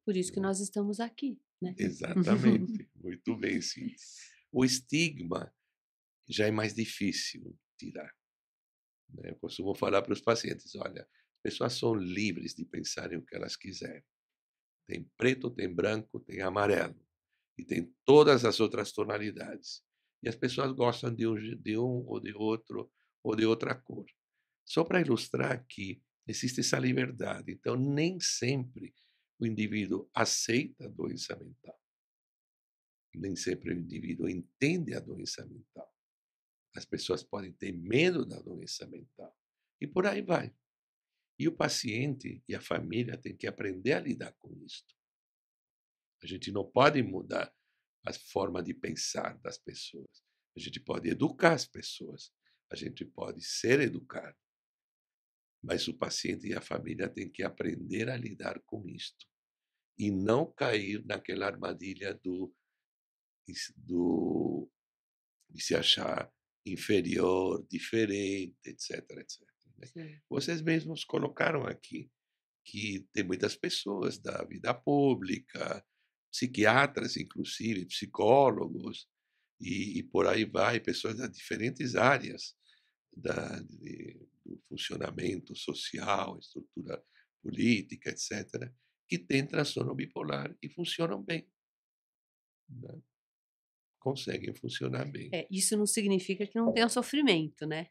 Por isso que nós estamos aqui, né? Exatamente. Muito bem, sim. O estigma já é mais difícil tirar. Né. Eu costumo falar para os pacientes: olha, as pessoas são livres de pensarem o que elas quiserem. Tem preto, tem branco, tem amarelo. E tem todas as outras tonalidades. E as pessoas gostam de um, de um ou de outro, ou de outra cor. Só para ilustrar que existe essa liberdade. Então, nem sempre o indivíduo aceita a doença mental. Nem sempre o indivíduo entende a doença mental. As pessoas podem ter medo da doença mental. E por aí vai. E o paciente e a família têm que aprender a lidar com isto. A gente não pode mudar a forma de pensar das pessoas. A gente pode educar as pessoas. A gente pode ser educado. Mas o paciente e a família têm que aprender a lidar com isto e não cair naquela armadilha do, do de se achar inferior, diferente, etc, etc. Né? Vocês mesmos colocaram aqui que tem muitas pessoas da vida pública, psiquiatras, inclusive, psicólogos, e, e por aí vai, pessoas das diferentes áreas da, de, do funcionamento social, estrutura política, etc., que têm transtorno bipolar e funcionam bem. Né? conseguem funcionar bem. É, isso não significa que não tenha sofrimento, né?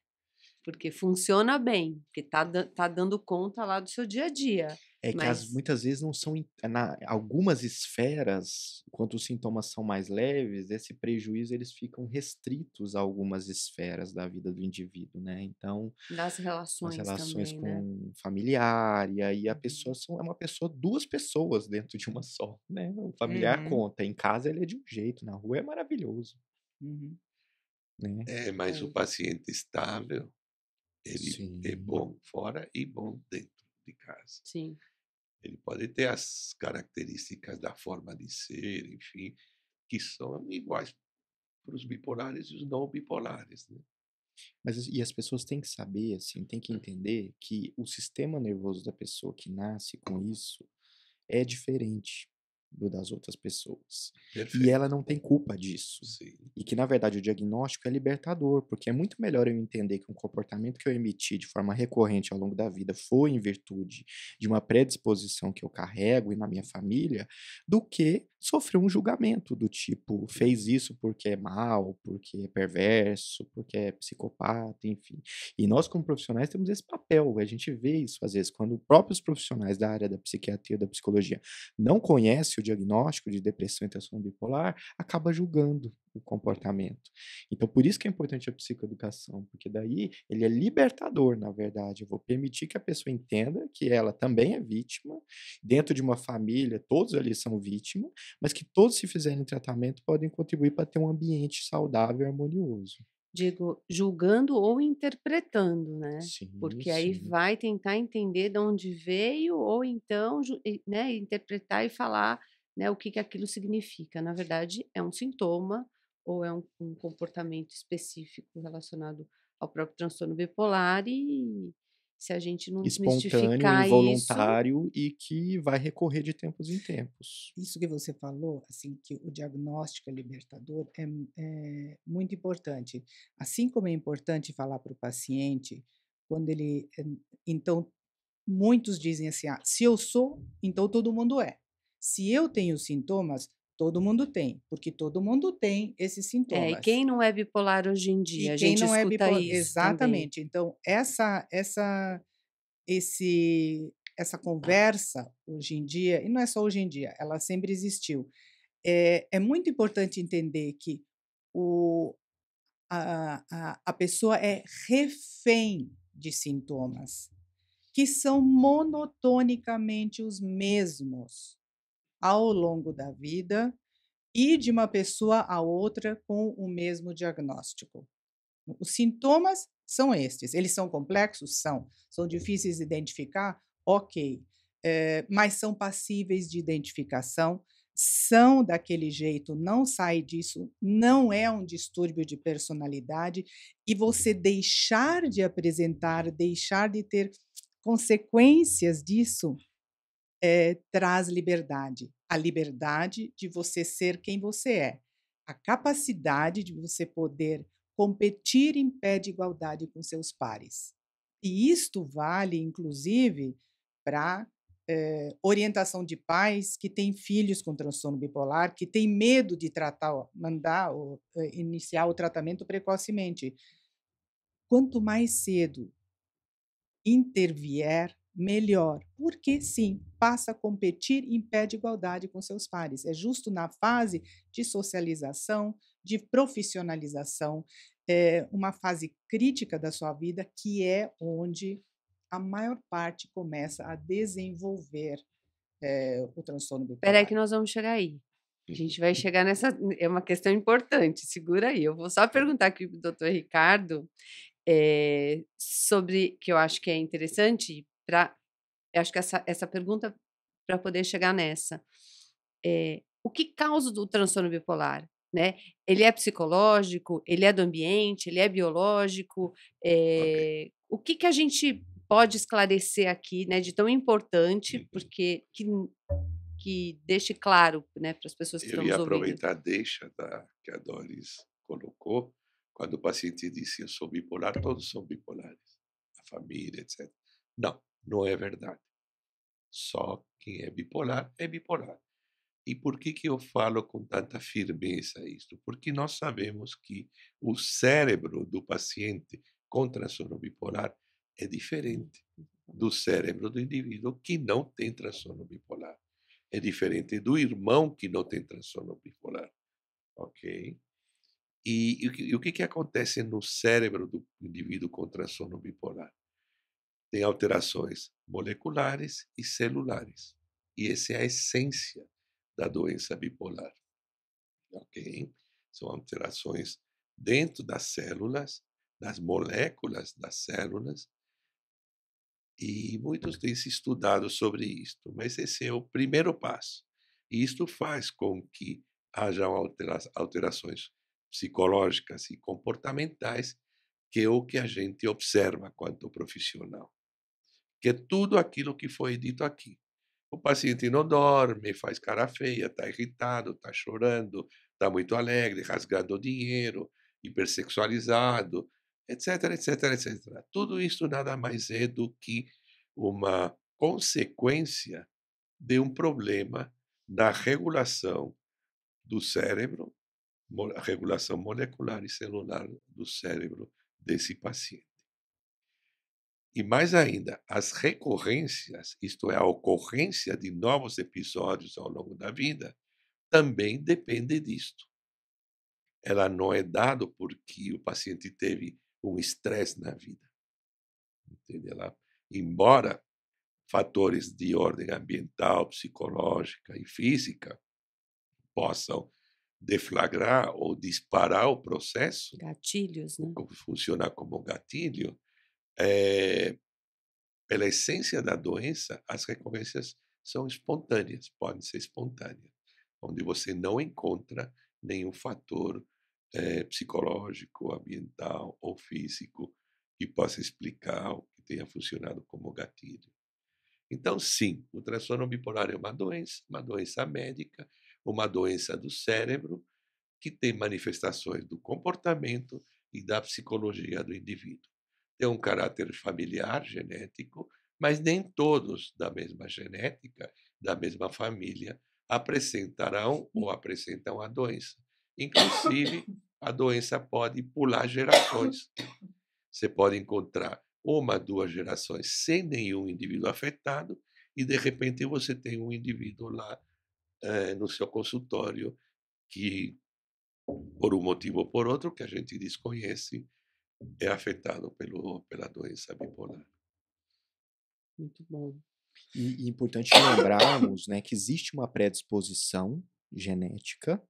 Porque funciona bem, porque está tá dando conta lá do seu dia a dia. É Mas... que as, muitas vezes não são. em é algumas esferas, quando os sintomas são mais leves, esse prejuízo eles ficam restritos a algumas esferas da vida do indivíduo, né? Então. nas relações. As relações também, né? com né? familiar, e aí a uhum. pessoa são, é uma pessoa, duas pessoas dentro de uma só, né? O familiar uhum. conta. Em casa ele é de um jeito, na rua é maravilhoso. Uhum. Né? É, mas é. o paciente estável, ele é Sim. é bom fora e bom dentro de casa. Sim. Ele pode ter as características da forma de ser, enfim, que são iguais para os bipolares e os não bipolares. Né? Mas e as pessoas têm que saber, assim, têm que entender que o sistema nervoso da pessoa que nasce com isso é diferente do das outras pessoas. Perfeito. E ela não tem culpa disso. Sim. E que, na verdade, o diagnóstico é libertador, porque é muito melhor eu entender que um comportamento que eu emiti de forma recorrente ao longo da vida foi em virtude de uma predisposição que eu carrego e na minha família, do que sofrer um julgamento do tipo, fez isso porque é mal, porque é perverso, porque é psicopata, enfim. E nós, como profissionais, temos esse papel. A gente vê isso, às vezes, quando próprios profissionais da área da psiquiatria, da psicologia, não conhecem o diagnóstico de depressão e transtorno bipolar, acaba julgando o comportamento. Então, por isso que é importante a psicoeducação, porque daí ele é libertador, na verdade. Eu vou permitir que a pessoa entenda que ela também é vítima, dentro de uma família, todos ali são vítimas, mas que todos, se fizerem tratamento, podem contribuir para ter um ambiente saudável e harmonioso digo, julgando ou interpretando, né? Sim, Porque sim. aí vai tentar entender de onde veio ou então, né, interpretar e falar, né, o que que aquilo significa. Na verdade, é um sintoma ou é um, um comportamento específico relacionado ao próprio transtorno bipolar e se a gente não espontâneo, involuntário isso. e que vai recorrer de tempos em tempos. Isso que você falou, assim, que o diagnóstico é libertador é, é muito importante. Assim como é importante falar para o paciente quando ele, eh, então, muitos dizem assim, ah, se eu sou, então todo mundo é. Se eu tenho sintomas, Todo mundo tem, porque todo mundo tem esses é, sintomas. É, quem não é bipolar hoje em dia, e a gente não é escuta é bipolar, isso Exatamente. Também. Então, essa essa esse essa conversa hoje em dia, e não é só hoje em dia, ela sempre existiu. É, é muito importante entender que o, a, a, a pessoa é refém de sintomas, que são monotonicamente os mesmos ao longo da vida e de uma pessoa a outra com o mesmo diagnóstico. Os sintomas são estes. Eles são complexos? São. São difíceis de identificar? Ok. É, mas são passíveis de identificação, são daquele jeito, não sai disso, não é um distúrbio de personalidade, e você deixar de apresentar, deixar de ter consequências disso, é, traz liberdade. A liberdade de você ser quem você é. A capacidade de você poder competir em pé de igualdade com seus pares. E isto vale, inclusive, para eh, orientação de pais que têm filhos com transtorno bipolar, que têm medo de tratar, mandar ou eh, iniciar o tratamento precocemente. Quanto mais cedo intervier melhor. Porque sim, passa a competir em pé de igualdade com seus pares. É justo na fase de socialização, de profissionalização, é uma fase crítica da sua vida, que é onde a maior parte começa a desenvolver é, o transtorno bipolar. Espera aí que nós vamos chegar aí. A gente vai chegar nessa. É uma questão importante, segura aí. Eu vou só perguntar aqui para o doutor Ricardo é, sobre. que eu acho que é interessante, eu acho que essa, essa pergunta para poder chegar nessa. É, o que causa o transtorno bipolar? Né? Ele é psicológico, ele é do ambiente, ele é biológico. É, okay. Eh, o que, que a gente pode esclarecer aqui, né, de tão importante, uhum. porque que, que deixe claro, né, para as pessoas que Eu estão ouvindo. Eu ia aproveitar deixa da, tá, que a Doris colocou, quando o paciente disse, eu sou bipolar, todos são bipolares, a família, etc. Não, não é verdade. Só quem é bipolar é bipolar. E por que, que eu falo com tanta firmeza isso? Porque nós sabemos que o cérebro do paciente com transtorno bipolar é diferente do cérebro do indivíduo que não tem transtorno bipolar. É diferente do irmão que não tem transtorno bipolar. Ok? E, e, e o que, que acontece no cérebro do indivíduo com transtorno bipolar? tem alterações moleculares e celulares. E essa é a essência da doença bipolar. Ok? São alterações dentro das células, das moléculas das células, e muitos têm se estudado sobre isto, mas esse é o primeiro passo. E isto faz com que haja alterações psicológicas e comportamentais, que é o que a gente observa quanto profissional que é tudo aquilo que foi dito aqui. O paciente não dorme, faz cara feia, está irritado, está chorando, está muito alegre, rasgando dinheiro, hipersexualizado, etc, etc, etc. Tudo isso nada mais é do que uma consequência de um problema na regulação do cérebro, regulação molecular e celular do cérebro desse paciente. E mais ainda, as recorrências, isto é, a ocorrência de novos episódios ao longo da vida, também depende disto. Ela não é dada porque o paciente teve um estresse na vida. entendeu Ela, embora fatores de ordem ambiental, psicológica e física possam deflagrar ou disparar o processo. Gatilhos, né? Funcionar como gatilho, é, pela essência da doença, as recorrências são espontâneas, podem ser espontâneas, onde você não encontra nenhum fator é, psicológico, ambiental ou físico que possa explicar o que tenha funcionado como gatilho. Então, sim, o transtorno bipolar é uma doença, uma doença médica, uma doença do cérebro que tem manifestações do comportamento e da psicologia do indivíduo têm um caráter familiar, genético, mas nem todos da mesma genética, da mesma família, apresentarão ou apresentam a doença. Inclusive, a doença pode pular gerações. Você pode encontrar uma, duas gerações sem nenhum indivíduo afetado e, de repente, você tem um indivíduo lá eh, no seu consultório que, por um motivo ou por outro, que a gente desconhece, é afetado pelo, pela doença bipolar. Muito bom. E, e é importante lembrarmos né, que existe uma predisposição genética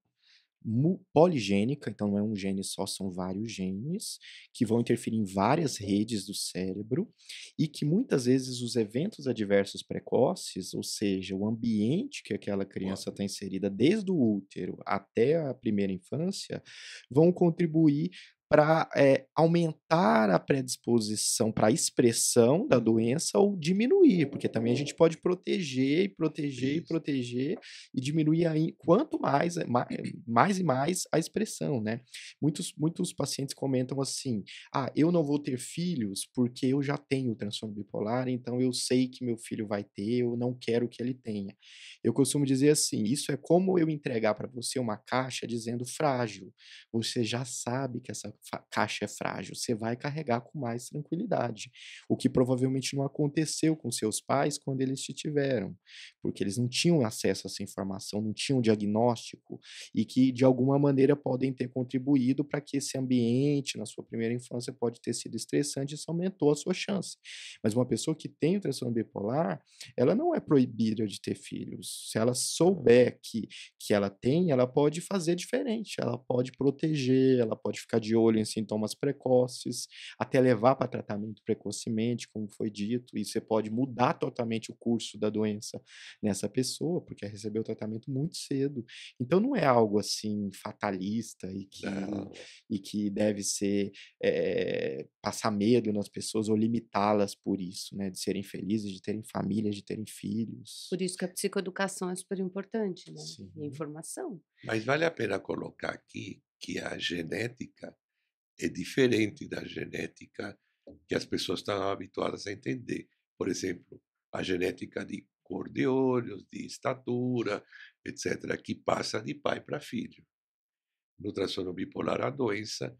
poligênica, então não é um gene só, são vários genes que vão interferir em várias redes do cérebro e que muitas vezes os eventos adversos precoces, ou seja, o ambiente que aquela criança está inserida desde o útero até a primeira infância, vão contribuir para é, eh, aumentar a predisposição para a expressão da uhum. doença ou diminuir, porque também a gente pode proteger e proteger Isso. e proteger e diminuir aí, quanto mais, eh, eh, mais e mais a expressão, né? Muitos, muitos pacientes comentam assim: ah, eu não vou ter filhos porque eu já tenho transtorno bipolar, então eu sei que meu filho vai ter, eu não quero que ele tenha. Eu costumo dizer assim: isso é como eu entregar para você uma caixa dizendo frágil. Você já sabe que essa caixa é frágil, você vai carregar com mais tranquilidade. O que provavelmente não aconteceu com seus pais quando eles te tiveram, porque eles não tinham acesso a essa informação, não tinham diagnóstico e que de alguma maneira podem ter contribuído para que esse ambiente na sua primeira infância pode ter sido estressante e isso aumentou a sua chance. Mas uma pessoa que tem o transtorno bipolar, ela não é proibida de ter filhos. Se ela souber que, que ela tem, ela pode fazer diferente, ela pode proteger, ela pode ficar de olho controle em sintomas precoces, até levar para tratamento precocemente, como foi dito, e você pode mudar totalmente o curso da doença nessa pessoa, porque recebeu o tratamento muito cedo. Então não é algo assim fatalista e que, e que deve ser é, passar medo nas pessoas ou limitá-las por isso, né? De serem felizes, de terem família, de terem filhos. Por isso que a psicoeducação é super importante, né? Sim. E informação. Mas vale a pena colocar aqui que a genética é diferente da genética que as pessoas estão habituadas a entender. Por exemplo, a genética de cor de olhos, de estatura, etc., que passa de pai para filho. No transtorno bipolar, a doença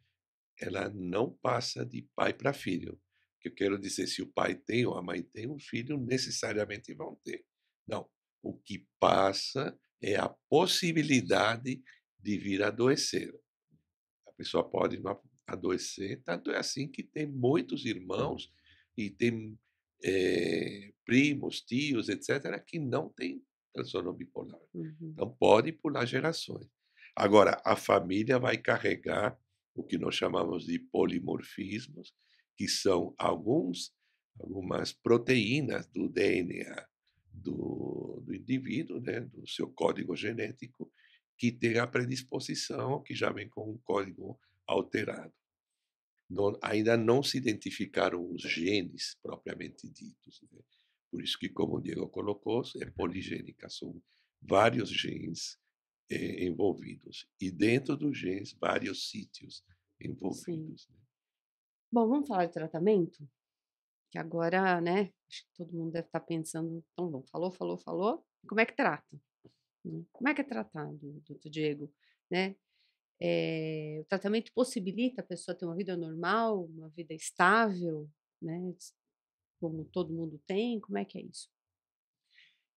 ela não passa de pai para filho. Eu quero dizer, se o pai tem ou a mãe tem um filho, necessariamente vão ter. Não. O que passa é a possibilidade de vir a adoecer. A pessoa pode não adoecer. Tanto é assim que tem muitos irmãos uhum. e tem é, primos, tios, etc., que não têm transtorno bipolar. Uhum. Então, pode pular gerações. Agora, a família vai carregar o que nós chamamos de polimorfismos, que são alguns, algumas proteínas do DNA do, do indivíduo, né, do seu código genético, que tem a predisposição, que já vem com um código alterado não, ainda não se identificaram os genes propriamente ditos. Né? Por isso que, como o Diego colocou, é uhum. poligênica, são vários genes eh, envolvidos. E dentro dos genes, vários sítios envolvidos. Né? Bom, vamos falar de tratamento? que agora, né, acho que todo mundo deve estar pensando, então bom, falou, falou, falou, como é que trata? Né. Como é que é tratado, doutor Diego? Né? É, o tratamento possibilita a pessoa ter uma vida normal, uma vida estável, né? Como todo mundo tem, como é que é isso?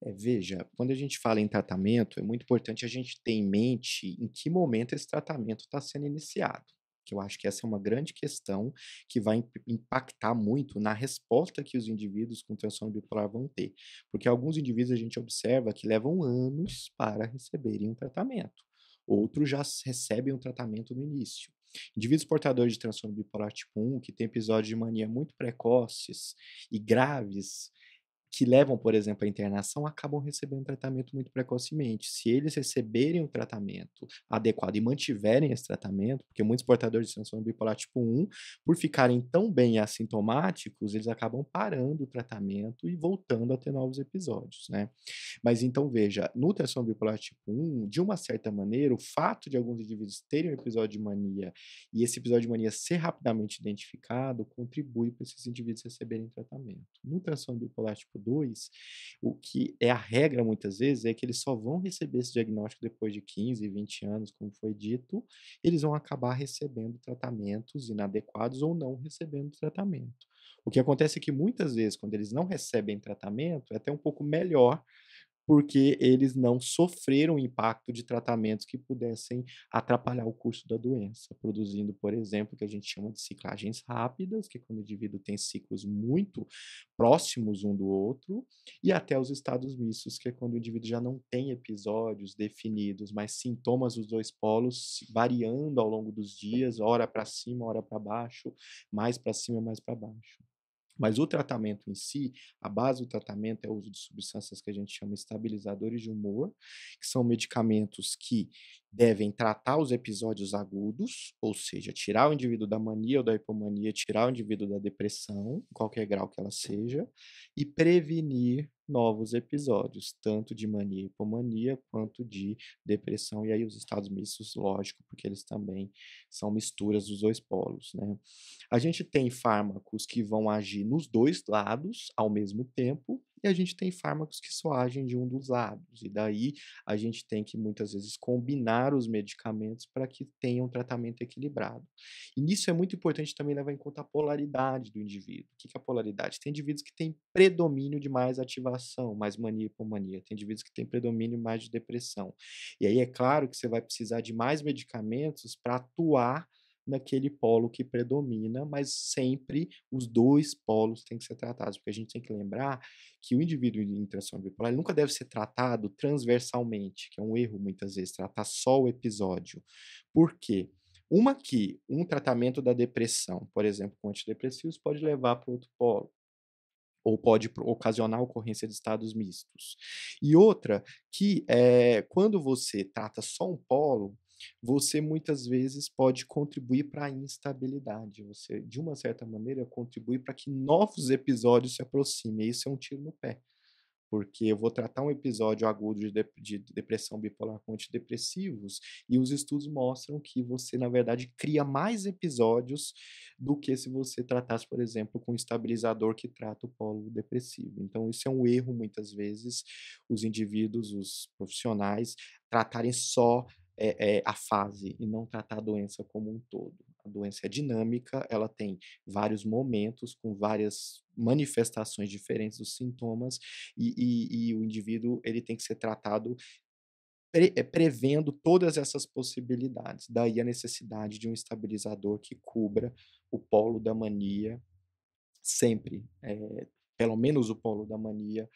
É, veja, quando a gente fala em tratamento, é muito importante a gente ter em mente em que momento esse tratamento está sendo iniciado. Que eu acho que essa é uma grande questão que vai impactar muito na resposta que os indivíduos com transtorno bipolar vão ter. Porque alguns indivíduos a gente observa que levam anos para receberem um tratamento outros já recebem o um tratamento no início. Indivíduos portadores de transtorno bipolar tipo 1, que têm episódios de mania muito precoces e graves, que levam, por exemplo, à internação, acabam recebendo tratamento muito precocemente. Se eles receberem o um tratamento adequado e mantiverem esse tratamento, porque muitos portadores de transtorno bipolar tipo 1, por ficarem tão bem assintomáticos, eles acabam parando o tratamento e voltando a ter novos episódios, né? Mas então veja, no transtorno bipolar tipo 1, de uma certa maneira, o fato de alguns indivíduos terem um episódio de mania e esse episódio de mania ser rapidamente identificado contribui para esses indivíduos receberem tratamento. No transtorno bipolar tipo 2, o que é a regra muitas vezes é que eles só vão receber esse diagnóstico depois de 15, 20 anos, como foi dito, eles vão acabar recebendo tratamentos inadequados ou não recebendo tratamento. O que acontece é que muitas vezes, quando eles não recebem tratamento, é até um pouco melhor porque eles não sofreram impacto de tratamentos que pudessem atrapalhar o curso da doença, produzindo, por exemplo, o que a gente chama de ciclagens rápidas, que é quando o indivíduo tem ciclos muito próximos um do outro, e até os estados mistos, que é quando o indivíduo já não tem episódios definidos, mas sintomas dos dois polos variando ao longo dos dias, hora para cima, hora para baixo, mais para cima, mais para baixo. Mas o tratamento em si, a base do tratamento é o uso de substâncias que a gente chama estabilizadores de humor, que são medicamentos que devem tratar os episódios agudos, ou seja, tirar o indivíduo da mania ou da hipomania, tirar o indivíduo da depressão, em qualquer grau que ela seja, e prevenir novos episódios, tanto de mania e hipomania quanto de depressão. E aí os estados mistos, lógico, porque eles também são misturas dos dois polos. Né? A gente tem fármacos que vão agir nos dois lados ao mesmo tempo, e a gente tem fármacos que só agem de um dos lados, e daí a gente tem que muitas vezes combinar os medicamentos para que tenha um tratamento equilibrado. E nisso é muito importante também levar em conta a polaridade do indivíduo. O que é a polaridade? Tem indivíduos que têm predomínio de mais ativação, mais mania e hipomania, tem indivíduos que têm predomínio mais de depressão. E aí é claro que você vai precisar de mais medicamentos para atuar naquele polo que predomina, mas sempre os dois polos têm que ser tratados, porque a gente tem que lembrar que o indivíduo em transtorno bipolar nunca deve ser tratado transversalmente, que é um erro muitas vezes tratar só o episódio. Por quê? Uma que um tratamento da depressão, por exemplo, com antidepressivos, pode levar para outro polo, ou pode ocasionar a ocorrência de estados mistos. E outra, que é, quando você trata só um polo, você muitas vezes pode contribuir para a instabilidade. Você, de uma certa maneira, contribui para que novos episódios se aproximem. Isso é um tiro no pé. Porque eu vou tratar um episódio agudo de, de depressão bipolar com antidepressivos, e os estudos mostram que você, na verdade, cria mais episódios do que se você tratasse, por exemplo, com um estabilizador que trata o polo depressivo. Então, isso é um erro, muitas vezes, os indivíduos, os profissionais, tratarem só é, é, a fase e não tratar a doença como um todo. A doença é dinâmica, ela tem vários momentos com várias manifestações diferentes dos sintomas e, e, e o indivíduo ele tem que ser tratado pre, eh, prevendo todas essas possibilidades. Daí a necessidade de um estabilizador que cubra o polo da mania sempre, é, pelo menos o polo da mania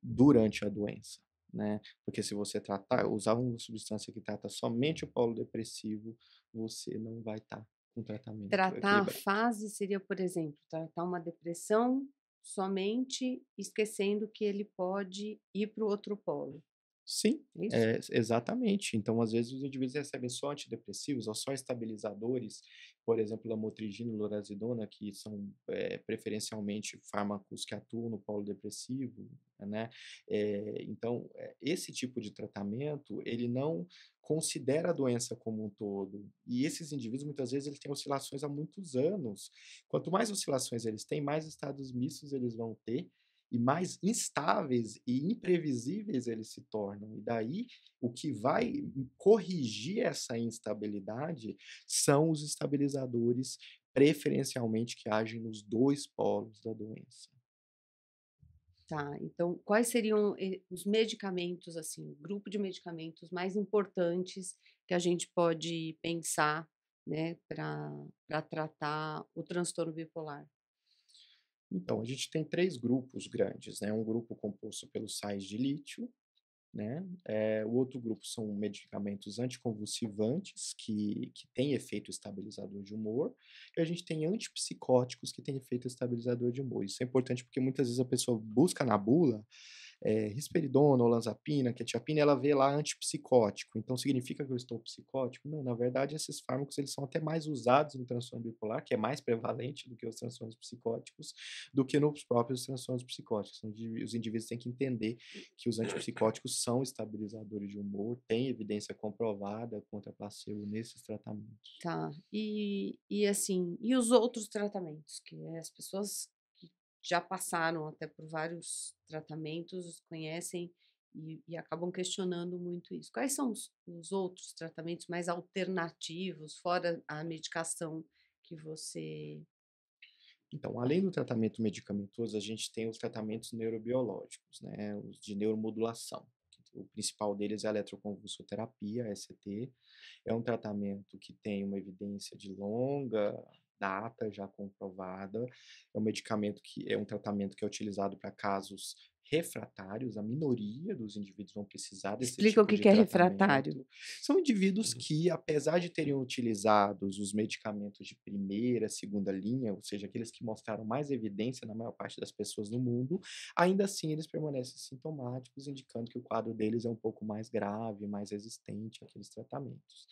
durante a doença né? Porque se você tratar, usar uma substância que trata somente o polo depressivo, você não vai estar tá com tratamento. Tratar a fase seria, por exemplo, tratar uma depressão somente esquecendo que ele pode ir para o outro polo. Sim, é, é, exatamente. Então, às vezes, os indivíduos recebem só antidepressivos ou só estabilizadores, por exemplo, lamotrigina e lorazidona, que são é, preferencialmente fármacos que atuam no polo depressivo, né? É, então, eh, esse tipo de tratamento, ele não considera a doença como um todo. E esses indivíduos, muitas vezes, eles têm oscilações há muitos anos. Quanto mais oscilações eles têm, mais estados mistos eles vão ter, e mais instáveis e imprevisíveis eles se tornam. E daí o que vai corrigir essa instabilidade são os estabilizadores, preferencialmente que agem nos dois polos da doença. Tá, então quais seriam eh, os medicamentos, assim, o grupo de medicamentos mais importantes que a gente pode pensar, né, para tratar o transtorno bipolar? Então, a gente tem três grupos grandes, né? Um grupo composto pelos sais de lítio, né? É, o outro grupo são medicamentos anticonvulsivantes, que, que têm efeito estabilizador de humor, e a gente tem antipsicóticos que têm efeito estabilizador de humor. Isso é importante porque muitas vezes a pessoa busca na bula é, risperidona, olanzapina, quetiapina, ela vê lá antipsicótico. Então, significa que eu estou psicótico? Não, na verdade, esses fármacos eles são até mais usados no transtorno bipolar, que é mais prevalente do que os transtornos psicóticos, do que nos próprios transtornos psicóticos. Os indivíduos têm que entender que os antipsicóticos são estabilizadores de humor, tem evidência comprovada contra placebo nesses tratamentos. Tá. E, e assim, e os outros tratamentos que as pessoas já passaram até por vários tratamentos, conhecem e, e acabam questionando muito isso. Quais são os, os, outros tratamentos mais alternativos, fora a medicação que você. Então, além do tratamento medicamentoso, a gente tem os tratamentos neurobiológicos, né? Os de neuromodulação. O principal deles é a eletroconvulsoterapia, ST. É um tratamento que tem uma evidência de longa data já comprovada. É um medicamento que é um tratamento que é utilizado para casos refratários, a minoria dos indivíduos vão precisar desse Explica tipo o que, que é refratário. São indivíduos uhum. que, apesar de terem utilizado os medicamentos de primeira, segunda linha, ou seja, aqueles que mostraram mais evidência na maior parte das pessoas no mundo, ainda assim eles permanecem sintomáticos, indicando que o quadro deles é um pouco mais grave, mais resistente àqueles tratamentos.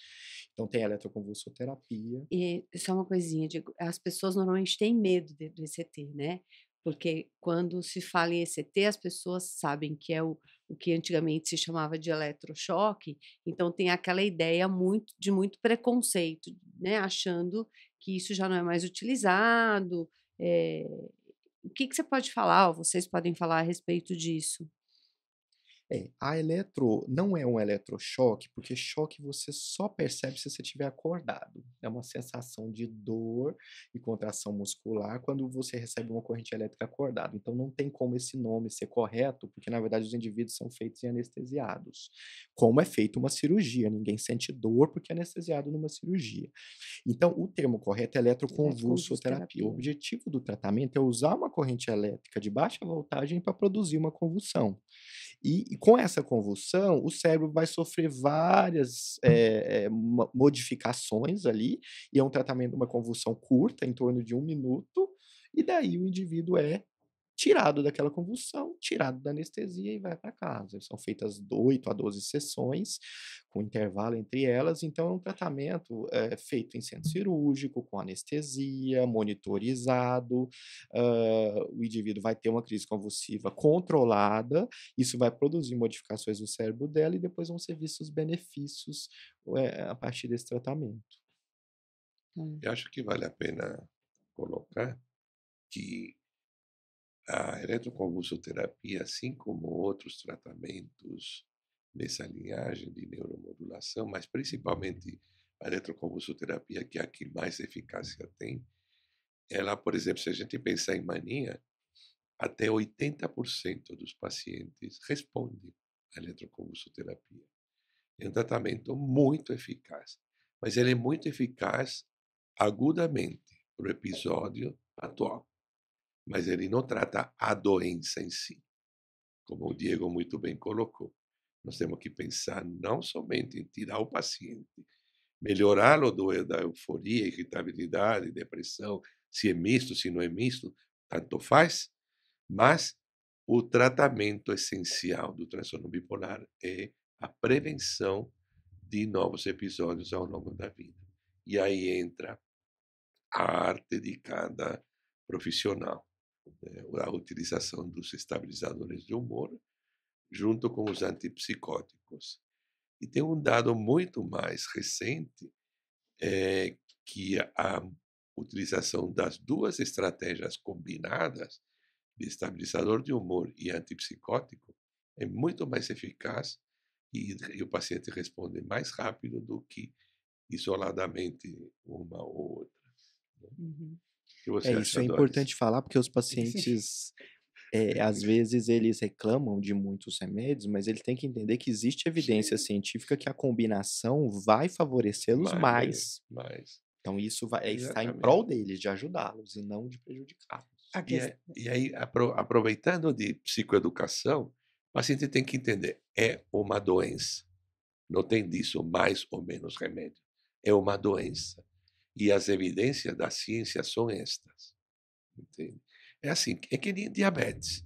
Então tem eletroconvulsoterapia. E só uma coisinha, digo, as pessoas normalmente têm medo de, do ECT, né? Porque quando se fala em ECT, as pessoas sabem que é o, o que antigamente se chamava de eletrochoque, então tem aquela ideia muito de muito preconceito, né? Achando que isso já não é mais utilizado. É... O que, que você pode falar, ou vocês podem falar a respeito disso? É, a eletro não é um eletrochoque, porque choque você só percebe se você estiver acordado. É uma sensação de dor e contração muscular quando você recebe uma corrente elétrica acordado. Então não tem como esse nome ser correto, porque na verdade os indivíduos são feitos em anestesiados. Como é feita uma cirurgia, ninguém sente dor porque é anestesiado numa cirurgia. Então o termo correto é eletroconvulsoterapia. O objetivo do tratamento é usar uma corrente elétrica de baixa voltagem para produzir uma convulsão. E, e com essa convulsão, o cérebro vai sofrer várias é, modificações ali, e é um tratamento, de uma convulsão curta, em torno de um minuto, e daí o indivíduo é tirado daquela convulsão, tirado da anestesia e vai para casa. São feitas 8 a 12 sessões, com intervalo entre elas, então é um tratamento é, feito em centro cirúrgico, com anestesia, monitorizado, uh, o indivíduo vai ter uma crise convulsiva controlada, isso vai produzir modificações no cérebro dela e depois vão ser vistos os benefícios é, a partir desse tratamento. Hum. Eu acho que vale a pena colocar que a eletroconvulsoterapia, assim como outros tratamentos nessa linhagem de neuromodulação, mas principalmente a eletroconvulsoterapia, que é a que mais eficácia tem, ela, por exemplo, se a gente pensar em mania, até 80% dos pacientes respondem à eletroconvulsoterapia. É um tratamento muito eficaz, mas ele é muito eficaz agudamente para o episódio atual mas ele não trata a doença em si. Como o Diego muito bem colocou, nós temos que pensar não somente em tirar o paciente, melhorá-lo eh, da euforia, irritabilidade, depressão, se é misto, se não é misto, tanto faz, mas o tratamento essencial do transtorno bipolar é a prevenção de novos episódios ao longo da vida. E aí entra a arte de cada profissional. Né, a utilização dos estabilizadores de humor junto com os antipsicóticos. E tem um dado muito mais recente é, que a utilização das duas estratégias combinadas, de estabilizador de humor e antipsicótico, é muito mais eficaz e, e o paciente responde mais rápido do que isoladamente uma ou outra. Né. Uhum é, acha, isso é importante falar, porque os é pacientes, é, às vezes, eles reclamam de muitos remédios, mas eles têm que entender que existe evidência Sim. científica que a combinação vai favorecê-los mais, mais. mais. Então, isso vai, é, está em prol deles, de ajudá-los e não de prejudicá-los. E, é, e, aí, aproveitando de psicoeducação, o paciente tem que entender: é uma doença. Não tem disso mais ou menos remédio. É uma doença e as evidências da ciência são estas. Entende? É assim, é que nem diabetes.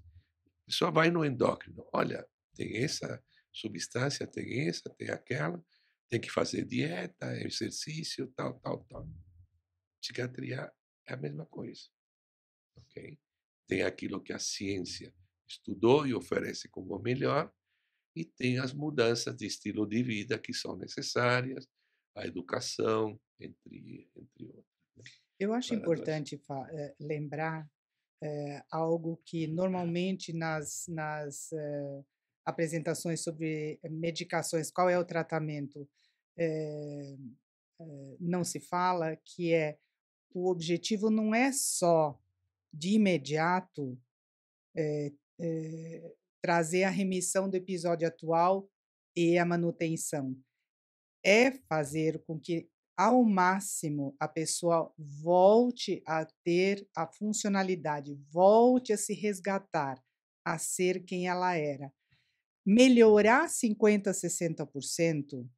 A pessoa vai no endócrino, olha, tem essa substância, tem essa, tem aquela, tem que fazer dieta, exercício, tal, tal, tal. Psiquiatria é a mesma coisa. Ok? Tem aquilo que a ciência estudou e oferece como melhor, e tem as mudanças de estilo de vida que são necessárias, a educação, entre, entre outros. Né? Eu acho Para importante nós... Eh, lembrar é, algo que normalmente nas, nas é, apresentações sobre medicações, qual é o tratamento, é, não se fala, que é o objetivo não é só de imediato trazer a remissão do episódio atual e a manutenção, é fazer com que, ao máximo, a pessoa volte a ter a funcionalidade, volte a se resgatar, a ser quem ela era. Melhorar 50%, 60%,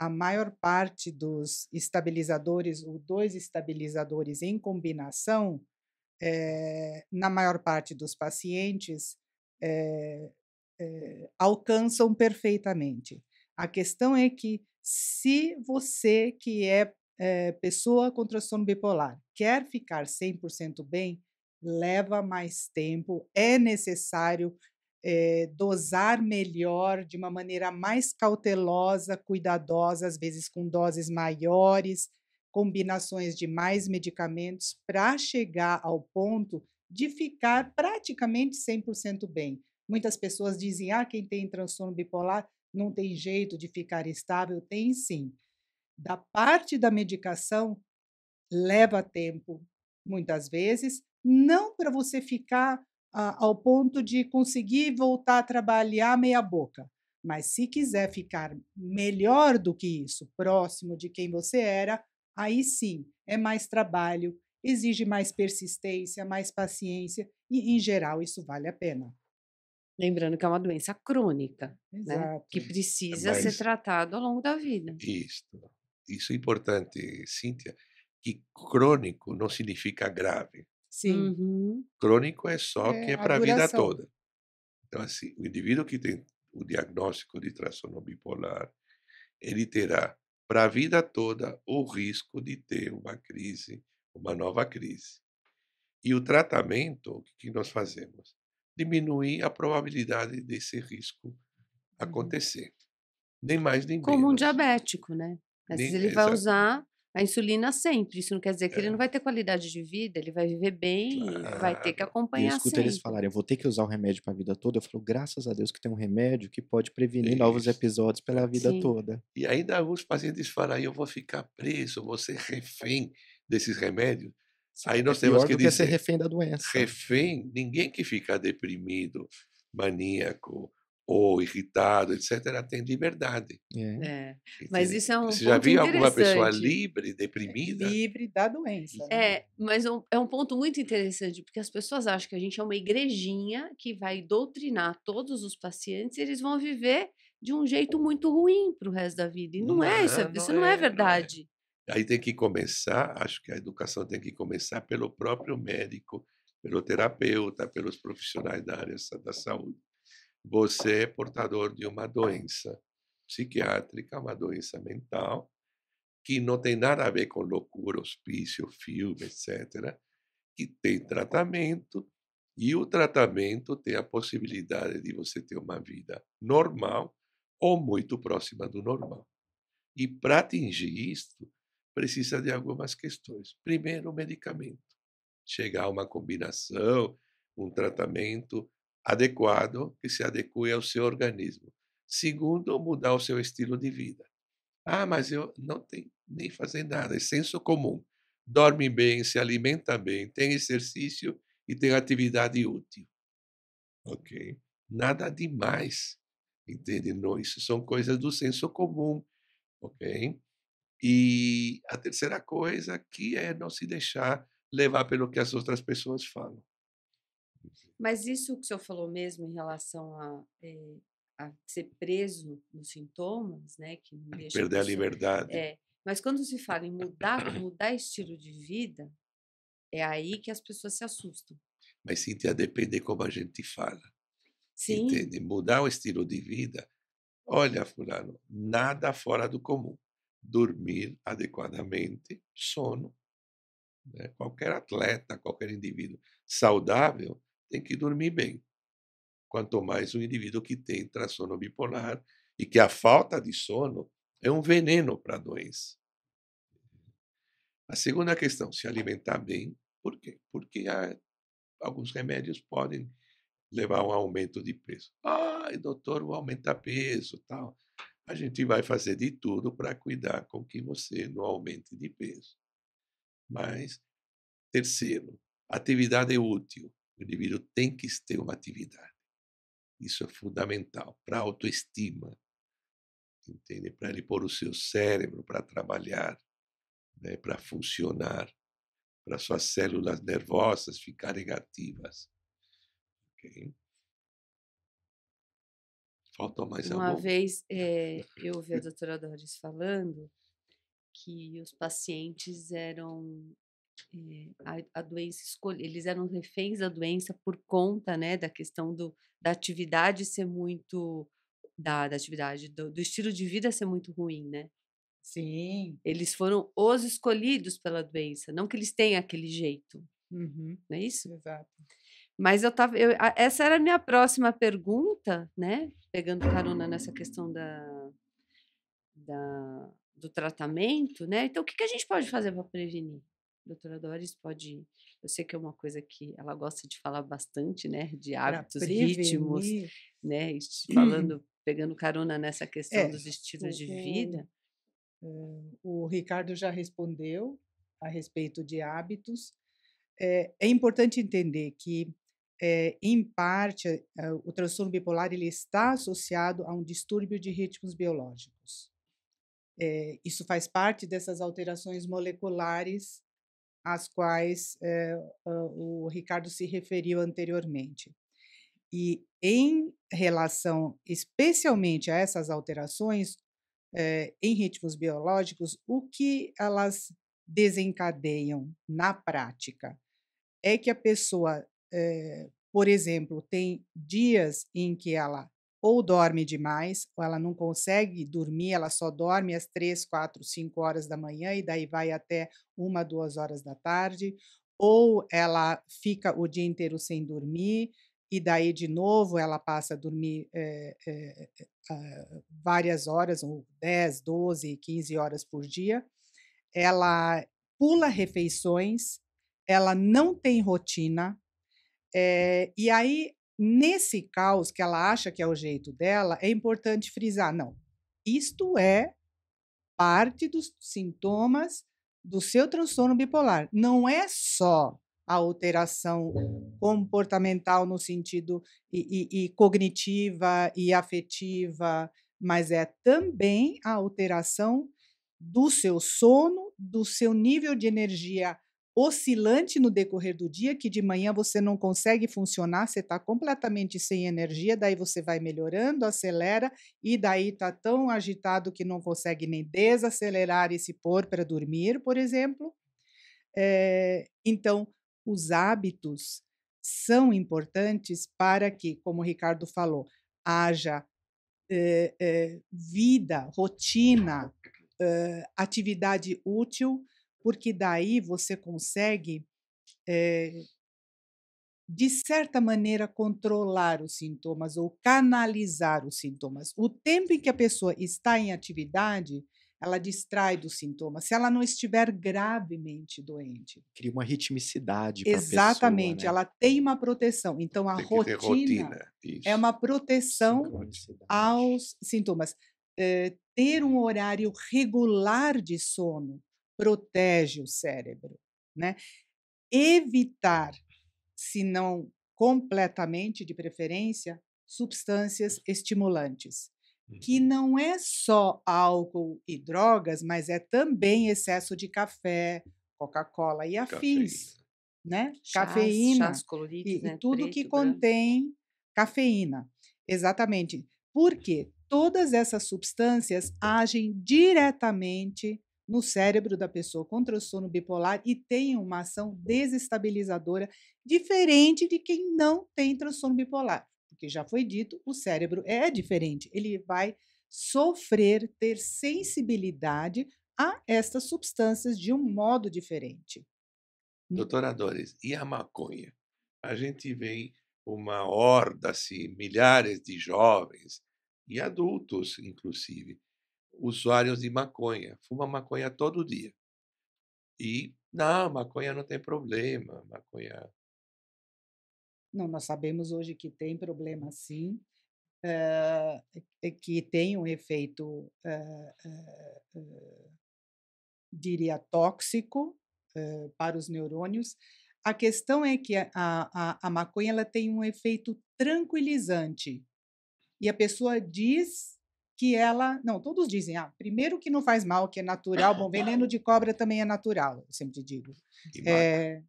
a maior parte dos estabilizadores, ou dois estabilizadores em combinação, é, na maior parte dos pacientes, é, é, alcançam perfeitamente. A questão é que se você que é, é pessoa com transtorno bipolar quer ficar 100% bem, leva mais tempo, é necessário é, dosar melhor, de uma maneira mais cautelosa, cuidadosa, às vezes com doses maiores, combinações de mais medicamentos, para chegar ao ponto de ficar praticamente 100% bem. Muitas pessoas dizem: ah, quem tem transtorno bipolar não tem jeito de ficar estável? Tem sim. Da parte da medicação, leva tempo, muitas vezes, não para você ficar ah, ao ponto de conseguir voltar a trabalhar meia-boca, mas se quiser ficar melhor do que isso, próximo de quem você era, aí sim é mais trabalho, exige mais persistência, mais paciência e, em geral, isso vale a pena. Lembrando que é uma doença crônica, né? que é precisa Mas, ser tratado ao longo da vida. Isso, isso é importante, Cíntia, que crônico não significa grave. Sim. Uhum. Crônico é só é, que é para a vida toda. Então, assim, o indivíduo que tem o diagnóstico de transtorno bipolar, ele terá para a vida toda o risco de ter uma crise, uma nova crise. E o tratamento, o que nós fazemos? diminui a probabilidade desse risco uhum. acontecer. Nem mais, nem Como menos. Como um diabético, né? Às vezes ele vai exato. usar a insulina sempre. Isso não quer dizer que é. ele não é. vai ter qualidade de vida, ele vai viver bem, claro. vai ter que acompanhar eu escuto sempre. eles falarem, eu vou ter que usar o remédio para a vida toda. Eu falo, graças a Deus que tem um remédio que pode prevenir novos episódios pela vida Sim. toda. E ainda alguns pacientes falam, eu vou ficar preso, vou ser refém desses remédios. Aí nós é temos que, que dizer. ser refém da doença. Refém, ninguém que fica deprimido, maníaco ou irritado, etc., tem liberdade. É. é. Mas isso é um. Você já viu alguma pessoa livre, é, deprimida? É, livre da doença. É, né? É, mas um, é um ponto muito interessante, porque as pessoas acham que a gente é uma igrejinha que vai doutrinar todos os pacientes e eles vão viver de um jeito muito ruim para o resto da vida. E não, não é, isso, é, não isso não é verdade. Aí tem que começar, acho que a educação tem que começar pelo próprio médico, pelo terapeuta, pelos profissionais da área da saúde. Você é portador de uma doença psiquiátrica, uma doença mental, que não tem nada a ver com loucura, hospício, filme, etc., que tem tratamento, e o tratamento tem a possibilidade de você ter uma vida normal ou muito próxima do normal. E para atingir isto, precisa de algumas questões. Primeiro, o medicamento. Chegar a uma combinação, um tratamento adequado que se adeque ao seu organismo. Segundo, mudar o seu estilo de vida. Ah, mas eu não tenho nem fazer nada, é senso comum. Dorme bem, se alimenta bem, tem exercício e tem atividade útil. Ok? Nada demais. Entende? Não, isso são coisas do senso comum. Ok? E a terceira coisa que é não se deixar levar pelo que as outras pessoas falam. Mas isso que o senhor falou mesmo em relação a, eh, a ser preso nos sintomas, né, que perder a, liberdade. É, mas quando se fala em mudar, mudar estilo de vida, é aí que as pessoas se assustam. Mas a depender como a gente fala. Sim. Entende? Mudar o estilo de vida. Olha, fulano, nada fora do comum dormir adequadamente, sono. Né? Qualquer atleta, qualquer indivíduo saudável tem que dormir bem. Quanto mais um indivíduo que tem transtorno bipolar e que a falta de sono é um veneno para a doença. A segunda questão, se alimentar bem. Por quê? Porque há, alguns remédios podem levar a um aumento de peso. Ah, doutor, vou aumentar peso, tal a gente vai fazer de tudo para cuidar com que você não aumente de peso. Mas, terceiro, atividade é útil. O indivíduo tem que ter uma atividade. Isso é fundamental para a autoestima, Para ele pôr o seu cérebro para trabalhar, né? para funcionar, para suas células nervosas ficarem ativas. Okay? Falta mais Uma amor. vez é, eu ouvi a doutora Doris falando que os pacientes eram é, a, a, doença eles eram reféns da doença por conta né da questão do da atividade ser muito da, da atividade do, do estilo de vida ser muito ruim né sim eles foram os escolhidos pela doença não que eles tenham aquele jeito uhum. não é isso exato mas eu tava. Eu, essa era a minha próxima pergunta, né? Pegando carona nessa questão da, da do tratamento, né? Então, o que, que a gente pode fazer para prevenir? A doutora Doris pode. Eu sei que é uma coisa que ela gosta de falar bastante, né? De hábitos, ritmos, né? Falando, pegando carona nessa questão é, dos estilos de é, vida. É, o Ricardo já respondeu a respeito de hábitos. É, é importante entender que é, em parte, é, o transtorno bipolar ele está associado a um distúrbio de ritmos biológicos. É, isso faz parte dessas alterações moleculares às quais o Ricardo se referiu anteriormente. E em relação especialmente a essas alterações em ritmos biológicos, o que elas desencadeiam na prática é que a pessoa é, por exemplo, tem dias em que ela ou dorme demais, ou ela não consegue dormir, ela só dorme às três, quatro, cinco horas da manhã e daí vai até uma, duas horas da tarde, ou ela fica o dia inteiro sem dormir e daí de novo ela passa a dormir é, é, é, várias horas, ou 10, 12, 15 horas por dia. Ela pula refeições, ela não tem rotina, é, e aí, nesse caos que ela acha que é o jeito dela, é importante frisar: não, isto é parte dos sintomas do seu transtorno bipolar. Não é só a alteração comportamental no sentido e, e, e cognitiva e afetiva, mas é também a alteração do seu sono, do seu nível de energia oscilante no decorrer do dia, que de manhã você não consegue funcionar, você está completamente sem energia, daí você vai melhorando, acelera e daí está tão agitado que não consegue nem desacelerar e se pôr para dormir, por exemplo. É, então, os hábitos são importantes para que, como o Ricardo falou, haja é, é, vida, rotina, atividade útil porque daí você consegue, é, de certa maneira, controlar os sintomas ou canalizar os sintomas. O tempo em que a pessoa está em atividade, ela distrai dos sintomas, se ela não estiver gravemente doente. Cria uma ritmicidade para Exatamente, pessoa, né? ela tem uma proteção. Então, a rotina, rotina. é uma proteção aos sintomas. É, ter um horário regular de sono protege o cérebro. Né? Evitar, se não completamente de preferência, substâncias estimulantes, que uhum. não é só álcool e drogas, mas é também excesso de café, Coca-Cola e afins, cafeína. né? Chás, cafeína chás coloridos, e, né? e tudo Preto, que contém branco. cafeína. Exatamente. Porque todas essas substâncias agem diretamente no cérebro da pessoa com transtorno bipolar e tem uma ação desestabilizadora diferente de quem não tem transtorno bipolar. Porque já foi dito, o cérebro é diferente, ele vai sofrer, ter sensibilidade a estas substâncias de um modo diferente. Hum. Doutora Dores, e a maconha? A gente vê uma horda, assim, milhares de jovens e adultos, inclusive, usuários de maconha, fuma maconha todo dia. E não, maconha não tem problema, maconha. Não, nós sabemos hoje que tem problema sim, é, que tem um efeito, é, é, diria, tóxico para os neurônios. A questão é que a, a, a maconha ela tem um efeito tranquilizante. E a pessoa diz que ela. Não, todos dizem, ah, primeiro que não faz mal, que é natural. Bom, veneno de cobra também é natural, eu sempre digo. E mata. É,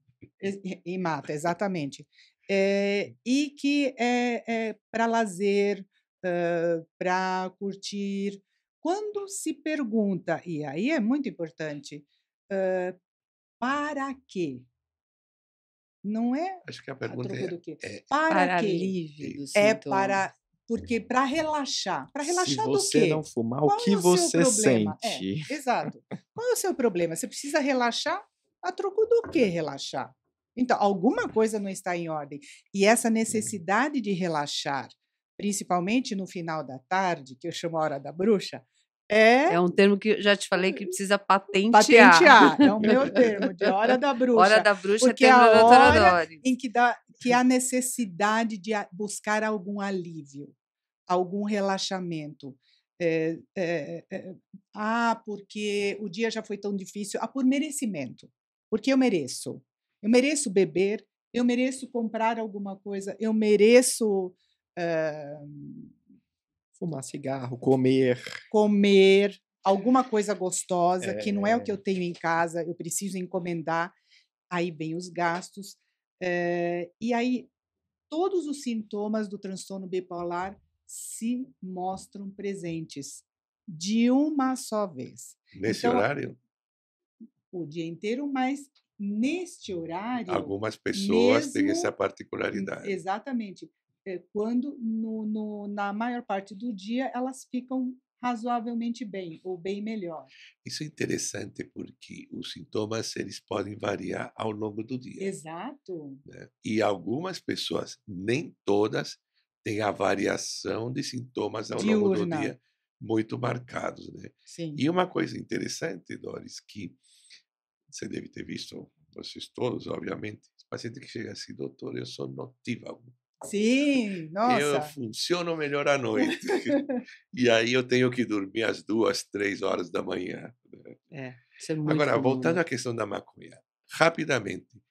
e, e, mata, exatamente. É, e que é, é para lazer, uh, para curtir. Quando se pergunta, e aí é muito importante, uh, para quê? Não é. Acho que a pergunta a é, é, Para, para quê? É para porque para relaxar, para relaxar do quê? Se você não fumar, Qual o que é o você é, sente? É, exato. Qual é o seu problema? Você precisa relaxar a troco do que relaxar? Então, alguma coisa não está em ordem. E essa necessidade de relaxar, principalmente no final da tarde, que eu chamo a hora da bruxa, é... é um termo que eu já te falei que precisa patentear. Patentear, é o meu termo, de hora da bruxa. Hora da bruxa Porque é a hora em que, dá, que a necessidade de buscar algum alívio, algum relaxamento. É, é, é, ah, porque o dia já foi tão difícil. Ah, por merecimento. Porque eu mereço. Eu mereço beber, eu mereço comprar alguma coisa, eu mereço. Ah, Fumar cigarro, comer. Comer alguma coisa gostosa, que não é o que eu é. tenho em casa, eu preciso encomendar. Aí vem os gastos, é, e aí, todos os sintomas do transtorno bipolar se mostram presentes de uma só vez. Nesse então, horário? O dia inteiro, mas neste horário. Algumas pessoas mesmo, têm essa particularidade. Exatamente. Eh, quando no, no, na maior parte do dia elas ficam razoavelmente bem ou bem melhor. Isso é interessante porque os sintomas eles podem variar ao longo do dia. Exato. Né? E algumas pessoas, nem todas, têm a variação de sintomas ao Diurna. longo do dia muito marcados, né? Sim. E uma coisa interessante, Doris, que você deve ter visto vocês todos, obviamente, paciente que chega assim, doutor, eu sou notívago. Sim, nossa. Eu funciono melhor à noite. e aí eu tenho que dormir às duas, três horas da manhã. Né. É, é Agora, comum. voltando né? à questão da maconha, rapidamente.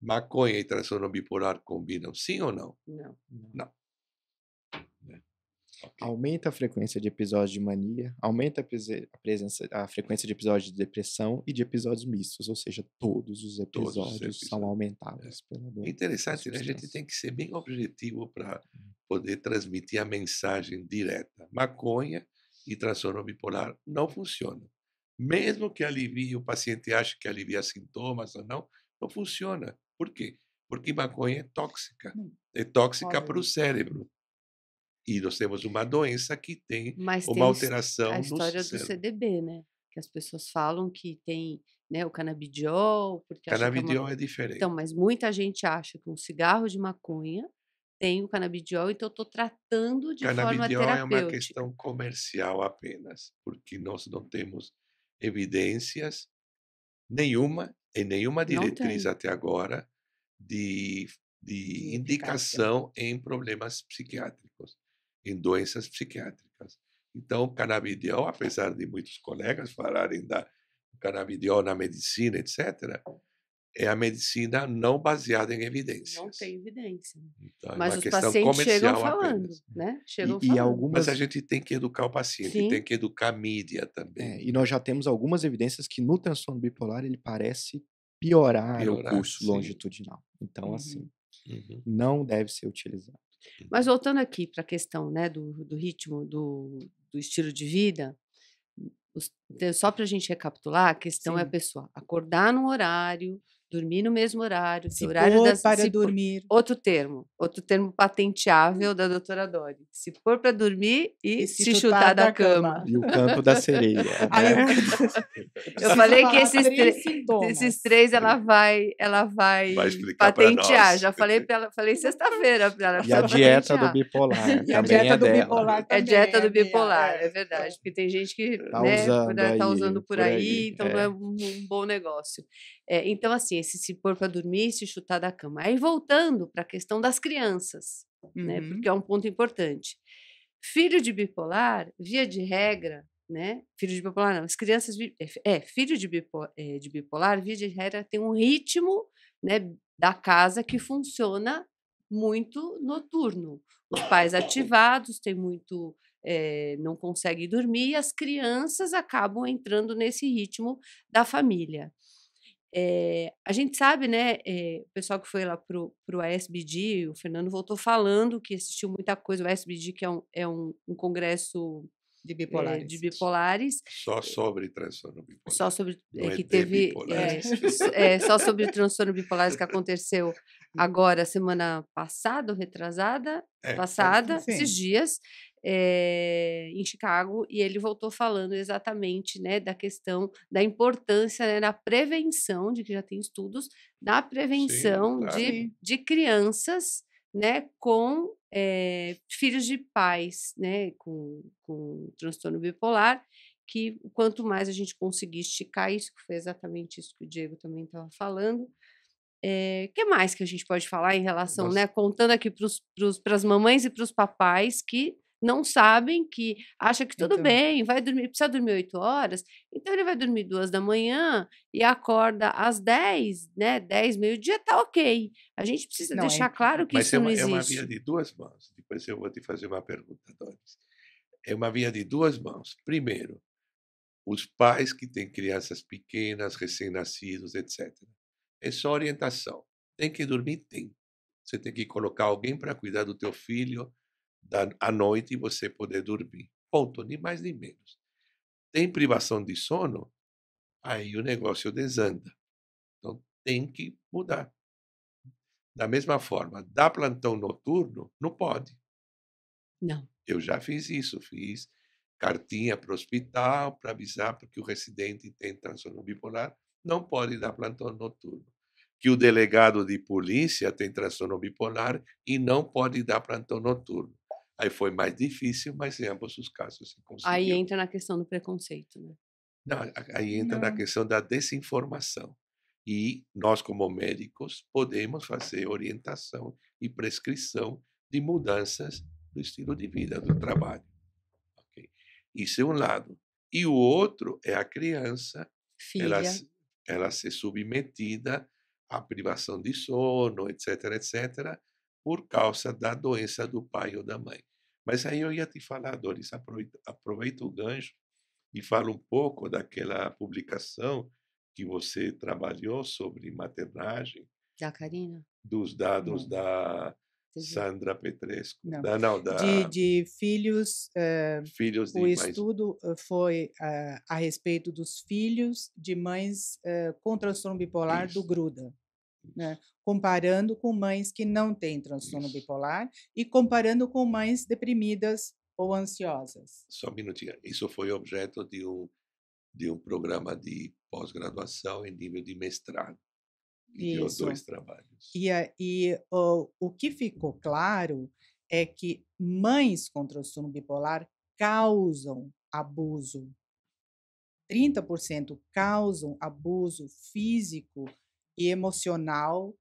Maconha e transtorno bipolar combinam, sim ou não? Não. Não. não aumenta a frequência de episódios de mania, aumenta a, presença, a frequência de episódios de depressão e de episódios mistos, ou seja, todos os episódios, todos os episódios. são é. aumentados. É. Pela é interessante, né? a gente tem que ser bem objetivo para hum. poder transmitir a mensagem direta. Maconha e transtorno bipolar não funcionam. Mesmo que alivie, o paciente ache que alivia sintomas ou não, não funciona. Por quê? Porque maconha é tóxica. Hum. É tóxica para o cérebro. E nós temos uma doença que tem Mas uma tem alteração. A história do CDB, né? Que as pessoas falam que tem né, o canabidiol. Porque canabidiol é, uma... é diferente. Então, mas muita gente acha que um cigarro de maconha tem o canabidiol, então eu estou tratando de canabidiol forma terapêutica. é uma questão comercial apenas, porque nós não temos evidências nenhuma, em nenhuma diretriz até agora, de, de indicação em problemas psiquiátricos em doenças psiquiátricas. Então, o canabidiol, apesar de muitos colegas falarem da canabidiol na medicina, etc., é a medicina não baseada em evidência. Não tem evidência. Então, é Mas é os pacientes chegam falando, né? Chegam e, falando. E algumas... Mas a gente tem que educar o paciente, Sim. tem que educar a mídia também. É, e nós já temos algumas evidências que no transtorno bipolar ele parece piorar, piorar o curso sim. longitudinal. Então, uhum. assim, uhum. não deve ser utilizado. Mas voltando aqui para a questão né, do, do ritmo, do, do estilo de vida, os, então, só para a gente recapitular, a questão é Sim. é a pessoa acordar no horário, dormir no mesmo horário, se horário das, para dormir. outro termo, outro termo patenteável hum. da doutora Dori. Se for para dormir e, e se, se, chutar, da, da cama. cama. E o canto da sereia. né? eu, falei que esses, três, esses três ela vai, ela vai, vai patentear. Já falei para ela, falei sexta-feira para ela. E a dieta do bipolar. E a dieta é do dela. bipolar é também. É dieta do bipolar, é. é, verdade, porque tem gente que está né, usando, tá usando por, por aí, aí então é. não é um, um bom negócio. É, então, assim, esse se pôr para dormir e se chutar da cama. Aí, voltando para a questão das crianças, né, uhum. né, porque é um ponto importante. Filho de bipolar, via de regra, né? Filho de bipolar, não, as crianças. É, é, filho de bipolar, é, de bipolar, via de regra, tem um ritmo né, da casa que funciona muito noturno. Os pais ativados têm muito. É, não conseguem dormir e as crianças acabam entrando nesse ritmo da família. É, a gente sabe, né? É, o pessoal que foi lá pro, pro ASBD, o Fernando voltou falando que assistiu muita coisa. O ASBD, que é um, é um, um congresso de eh, bipolares. É, de bipolares. Só sobre transtorno bipolar. Só sobre é que é teve é, é, só sobre transtorno bipolar que aconteceu agora semana passada, retrasada, é, passada, esses dias, é, em Chicago e ele voltou falando exatamente né, da questão da importância né, da prevenção, de que já tem estudos, da prevenção Sim, de, de crianças né, com é, filhos de pais né, com, com transtorno bipolar, que quanto mais a gente conseguir esticar isso, que foi exatamente isso que o Diego também estava falando, é, que mais que a gente pode falar em relação, Nossa. né? Contando aqui para as mamães e para os papais que não sabem que acha que tudo então... bem, vai dormir, precisa dormir oito horas, então ele vai dormir duas da manhã e acorda às dez, né? Dez, meio-dia, tá ok. A gente precisa não, é deixar é... claro que Mas isso é uma, não existe. É uma via de duas mãos. Depois eu vou te fazer uma pergunta, Doris. É uma via de duas mãos. Primeiro, os pais que têm crianças pequenas, recém-nascidos, etc. É só orientação. Tem que dormir? Tem. Você tem que colocar alguém para cuidar do teu filho da, à noite e você poder dormir. Ponto, nem mais nem menos. Tem privação de sono? Aí o negócio desanda. Então tem que mudar. Da mesma forma, dá plantão noturno? Não pode. Não. Eu já fiz isso, fiz cartinha para o hospital para avisar porque o residente tem transtorno bipolar, não pode dar plantão noturno. Que o delegado de polícia tem transtorno bipolar e não pode dar plantão noturno. Aí foi mais difícil, mas em ambos os casos se conseguiu. Aí entra na questão do preconceito, né? Não, aí entra Não. na questão da desinformação. E nós, como médicos, podemos fazer orientação e prescrição de mudanças do estilo de vida, do trabalho. Okay? Isso é um lado. E o outro é a criança, Filha. Ela, ela ser submetida à privação de sono, etc., etc., por causa da doença do pai ou da mãe. Mas aí eu ia te falar, Doris, aproveita o gancho e fala um pouco daquela publicação que você trabalhou sobre maternagem. Da Karina? Dos dados hum. da Sandra Petresco. Não, da, não da... De, de filhos. Uh, filhos de o estudo eh, foi uh, a respeito dos filhos de mães uh, com transtorno bipolar Isso. do Gruda. Né? comparando com mães que não têm transtorno Isso. bipolar e comparando com mães deprimidas ou ansiosas. Só um minutinho. Isso foi objeto de um, de um programa de pós-graduação em nível de mestrado. E deu dois trabalhos. E, e o, o que ficou claro é que mães com transtorno bipolar causam abuso. 30% causam abuso físico e emocional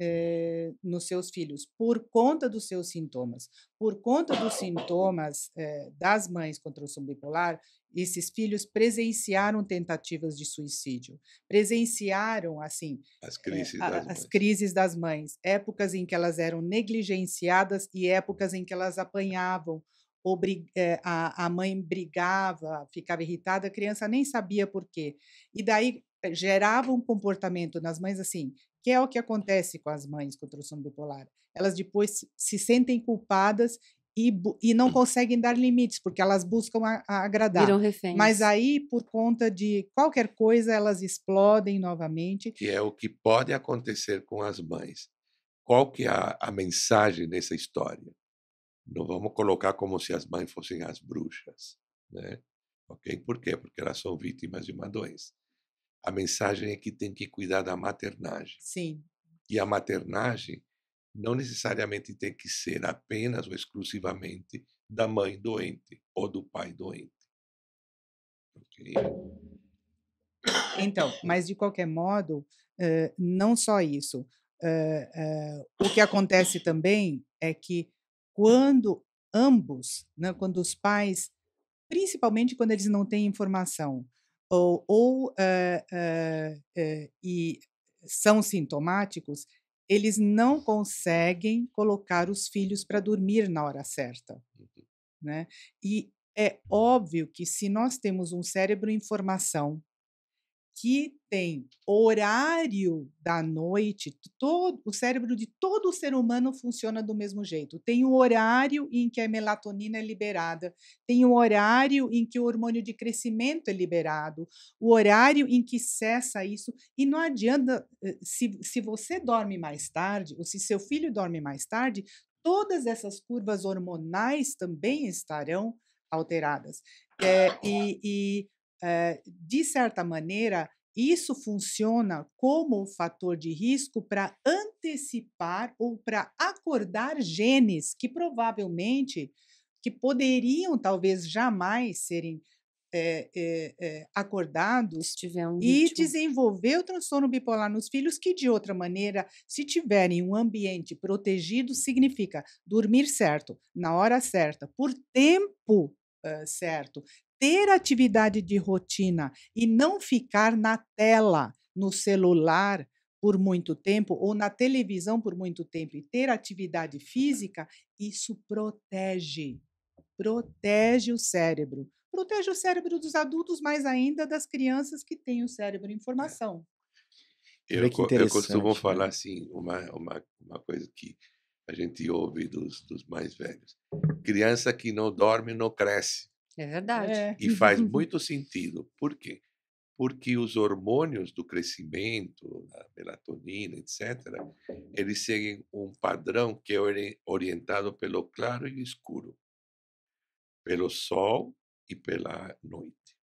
eh, nos seus filhos, por conta dos seus sintomas. Por conta dos sintomas eh, das mães com transtorno bipolar, esses filhos presenciaram tentativas de suicídio, presenciaram, assim, as eh, crises, é, a, as crises das mães, épocas em que elas eram negligenciadas e épocas em que elas apanhavam a, mãe brigava, ficava irritada, a criança nem sabia por quê. E daí gerava um comportamento nas mães assim: que é o que acontece com as mães com transtorno bipolar. Elas depois se sentem culpadas e, e não hum. conseguem dar limites, porque elas buscam a, a agradar. Viram reféns. Mas aí, por conta de qualquer coisa, elas explodem novamente. Que é o que pode acontecer com as mães. Qual que é a, a mensagem dessa história? Não vamos colocar como se as mães fossem as bruxas, né? Ok? Por quê? Porque elas são vítimas de uma doença. A mensagem é que tem que cuidar da maternagem. Sim. E a maternagem não necessariamente tem que ser apenas ou exclusivamente da mãe doente ou do pai doente. Ok. Então, mas de qualquer modo, eh, não só isso. Eh, eh, o que acontece também é que quando ambos, né, quando os pais, principalmente quando eles não têm informação, ou, ou eh, eh, eh, e são sintomáticos, eles não conseguem colocar os filhos para dormir na hora certa. Uhum. Né? E é óbvio que se nós temos um cérebro em formação, que tem horário da noite, todo, o cérebro de todo ser humano funciona do mesmo jeito. Tem um horário em que a melatonina é liberada, tem um horário em que o hormônio de crescimento é liberado, o horário em que cessa isso. E não adianta, eh, se, se você dorme mais tarde, ou se seu filho dorme mais tarde, todas essas curvas hormonais também estarão alteradas. É, e, e eh, de certa maneira, isso funciona como um fator de risco para antecipar ou para acordar genes que provavelmente que poderiam talvez jamais serem é, é, é, acordados um e desenvolver o transtorno bipolar nos filhos, que de outra maneira, se tiverem um ambiente protegido, significa dormir certo, na hora certa, por tempo uh, certo, ter atividade de rotina e não ficar na tela, no celular por muito tempo ou na televisão por muito tempo e ter atividade física, isso protege, protege o cérebro. Protege o cérebro dos adultos, mais ainda das crianças que têm o cérebro em é. formação. Eu, eu costumo né? falar assim, uma, uma, uma coisa que a gente ouve dos, dos mais velhos. Criança que não dorme não cresce. É verdade. É. E faz muito sentido. Por quê? Porque os hormônios do crescimento, a melatonina, etc., eles seguem um padrão que é orientado pelo claro e escuro, pelo sol e pela noite,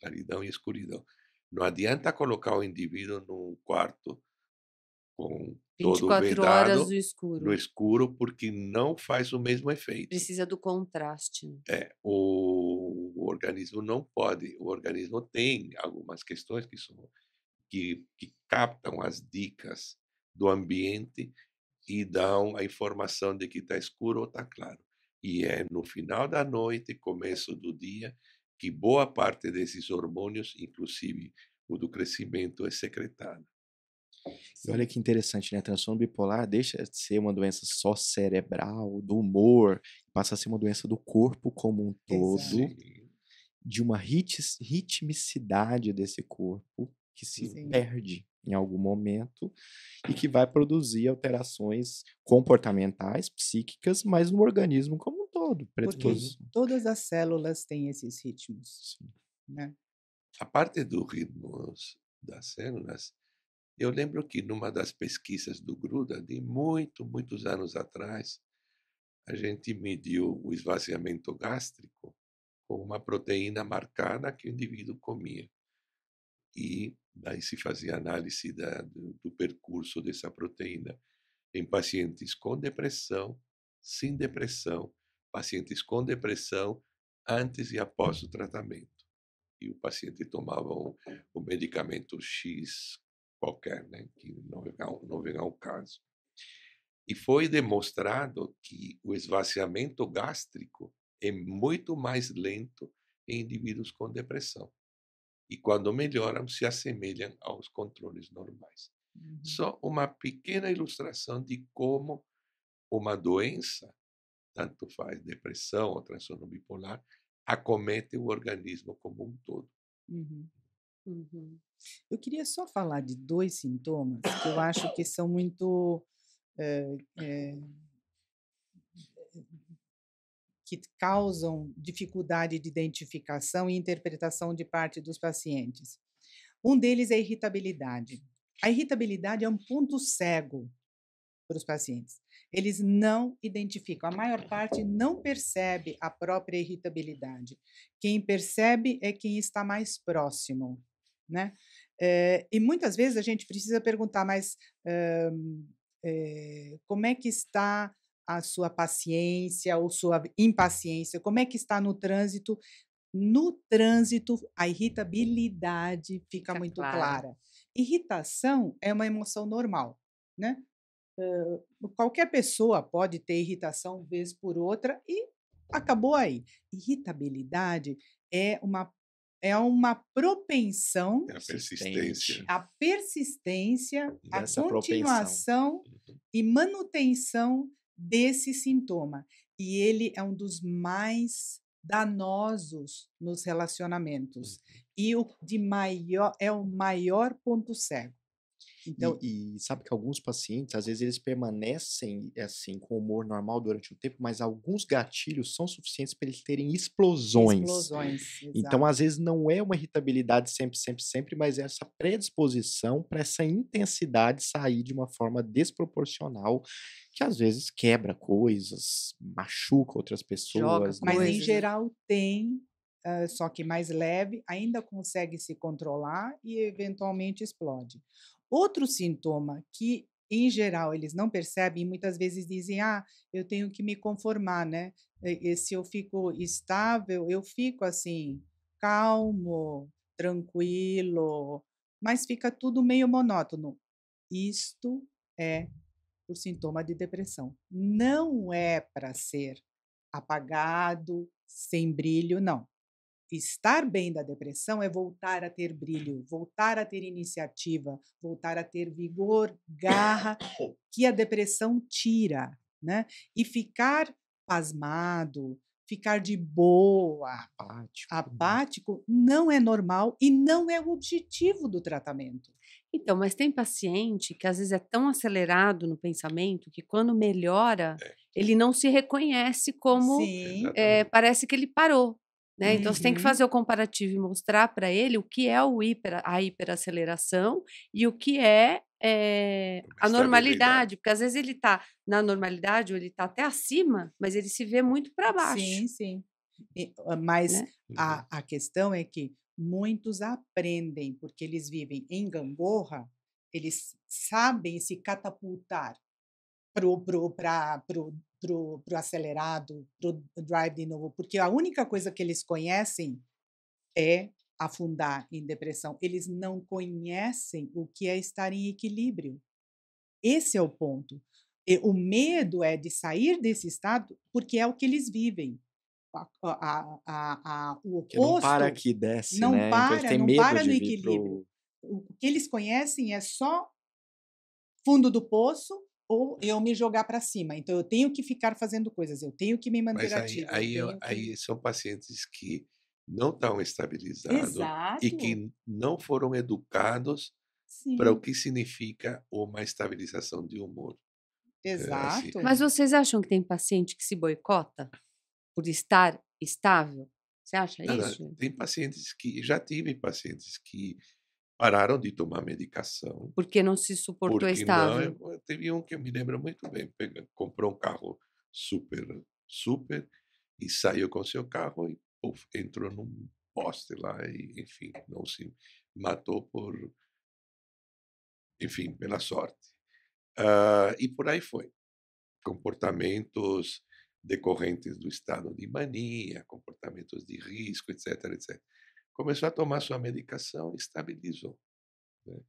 claridão e escuridão. Não adianta colocar o indivíduo num quarto com todo 24 horas no escuro. no escuro, porque não faz o mesmo efeito. Precisa do contraste. Né? É, o, o organismo não pode, o organismo tem algumas questões que, são, que, que captam as dicas do ambiente e dão a informação de que está escuro ou está claro. E é no final da noite, começo do dia, que boa parte desses hormônios, inclusive o do crescimento, é secretado. E olha que interessante, né? A transtorno bipolar deixa de ser uma doença só cerebral, do humor, passa a ser uma doença do corpo como um todo, Exato. de uma rit ritmicidade desse corpo que se Sim. perde em algum momento e que vai produzir alterações comportamentais, psíquicas, mas no organismo como um todo. Porque todas as células têm esses ritmos. Né? A parte do ritmo das células eu lembro que numa das pesquisas do Gruda, de muito, muitos anos atrás, a gente mediu o esvaziamento gástrico com uma proteína marcada que o indivíduo comia. E daí se fazia análise da, do, do percurso dessa proteína em pacientes com depressão, sem depressão, pacientes com depressão antes e após o tratamento. E o paciente tomava o, o medicamento X qualquer, né? que não virá, não virá o caso. E foi demonstrado que o esvaziamento gástrico é muito mais lento em indivíduos com depressão. E quando melhoram, se assemelham aos controles normais. Uhum. Só uma pequena ilustração de como uma doença, tanto faz depressão ou transtorno bipolar, acomete o organismo como um todo. Uhum. Uhum. Eu queria só falar de dois sintomas que eu acho que são muito. É, é, que causam dificuldade de identificação e interpretação de parte dos pacientes. Um deles é a irritabilidade. A irritabilidade é um ponto cego para os pacientes. Eles não identificam, a maior parte não percebe a própria irritabilidade. Quem percebe é quem está mais próximo né? É, e muitas vezes a gente precisa perguntar, mas é, como é que está a sua paciência ou sua impaciência? Como é que está no trânsito? No trânsito, a irritabilidade fica, fica muito clara. clara. Irritação é uma emoção normal, né? Uh, qualquer pessoa pode ter irritação vez por outra e acabou aí. Irritabilidade é uma é uma propensão, é a persistência, a, persistência, Dessa a continuação propensão. Uhum. e manutenção desse sintoma. E ele é um dos mais danosos nos relacionamentos uhum. e o de maior é o maior ponto cego. Então, e, e, sabe que alguns pacientes, às vezes, eles permanecem eh, assim com o humor normal durante um tempo, mas alguns gatilhos são suficientes para eles terem explosões. Explosões. Exato. Então, às vezes, não é uma irritabilidade sempre, sempre, sempre, mas é essa predisposição para essa intensidade sair de uma forma desproporcional que às vezes quebra coisas, machuca outras pessoas. Joga, né? mas em geral tem, uh, só que mais leve, ainda consegue se controlar e eventualmente explode. Outro sintoma que em geral, eles não percebem e muitas vezes dizem: ah, eu tenho que me conformar, né? E, se eu fico estável, eu fico assim, calmo, tranquilo, mas fica tudo meio monótono. Isto é o sintoma de depressão. Não é para ser apagado, sem brilho, não. Estar bem da depressão é voltar a ter brilho, voltar a ter iniciativa, voltar a ter vigor, garra, que a depressão tira, né? E ficar pasmado, ficar de boa, apático, né? apático não é normal e não é o objetivo do tratamento. Então, mas tem paciente que às vezes é tão acelerado no pensamento que quando melhora, é. ele não se reconhece como é, parece que ele parou. Né? Então, você tem que uhum. fazer o comparativo e mostrar para ele o que é o hiper, a hiperaceleração e o que é, é a normalidade. Porque às vezes ele está na normalidade ou ele está até acima, mas ele se vê muito para baixo. Sim, sim. E, ah, mas né? a, uhum. a questão é que muitos aprendem, porque eles vivem em gangorra eles sabem se catapultar para o para o acelerado, para o drive de novo, porque a única coisa que eles conhecem é afundar em depressão. Eles não conhecem o que é estar em equilíbrio. Esse é o ponto. o medo é de sair desse estado porque é o que eles vivem. A, a, a, o oposto. Não para que desce. Não né? Então, para, então, não para no equilíbrio. Pro... O que eles conhecem é só fundo do poço ou eu me jogar para cima. Então eu tenho que ficar fazendo coisas, eu tenho que me manter Mas aí, ativo. Aí, eu, que... aí são pacientes que não estão estabilizados e que não foram educados para o que significa uma estabilização de humor. Né, assim. Exato. É assim. Mas vocês acham que tem paciente que se boicota por estar estável? Você acha não, isso? Não. Tem pacientes que já tive pacientes que pararam de tomar medicação. Porque não se suportou porque estável. Não, teve um que eu me lembro muito bem, comprou um carro super, super, e saiu com seu carro e entrou num poste lá e, enfim, não se matou por, enfim, pela sorte. Uh, e por aí foi. Comportamentos decorrentes do estado de mania, comportamentos de risco, etc, etc começou a tomar sua medicação e estabilizou. Né?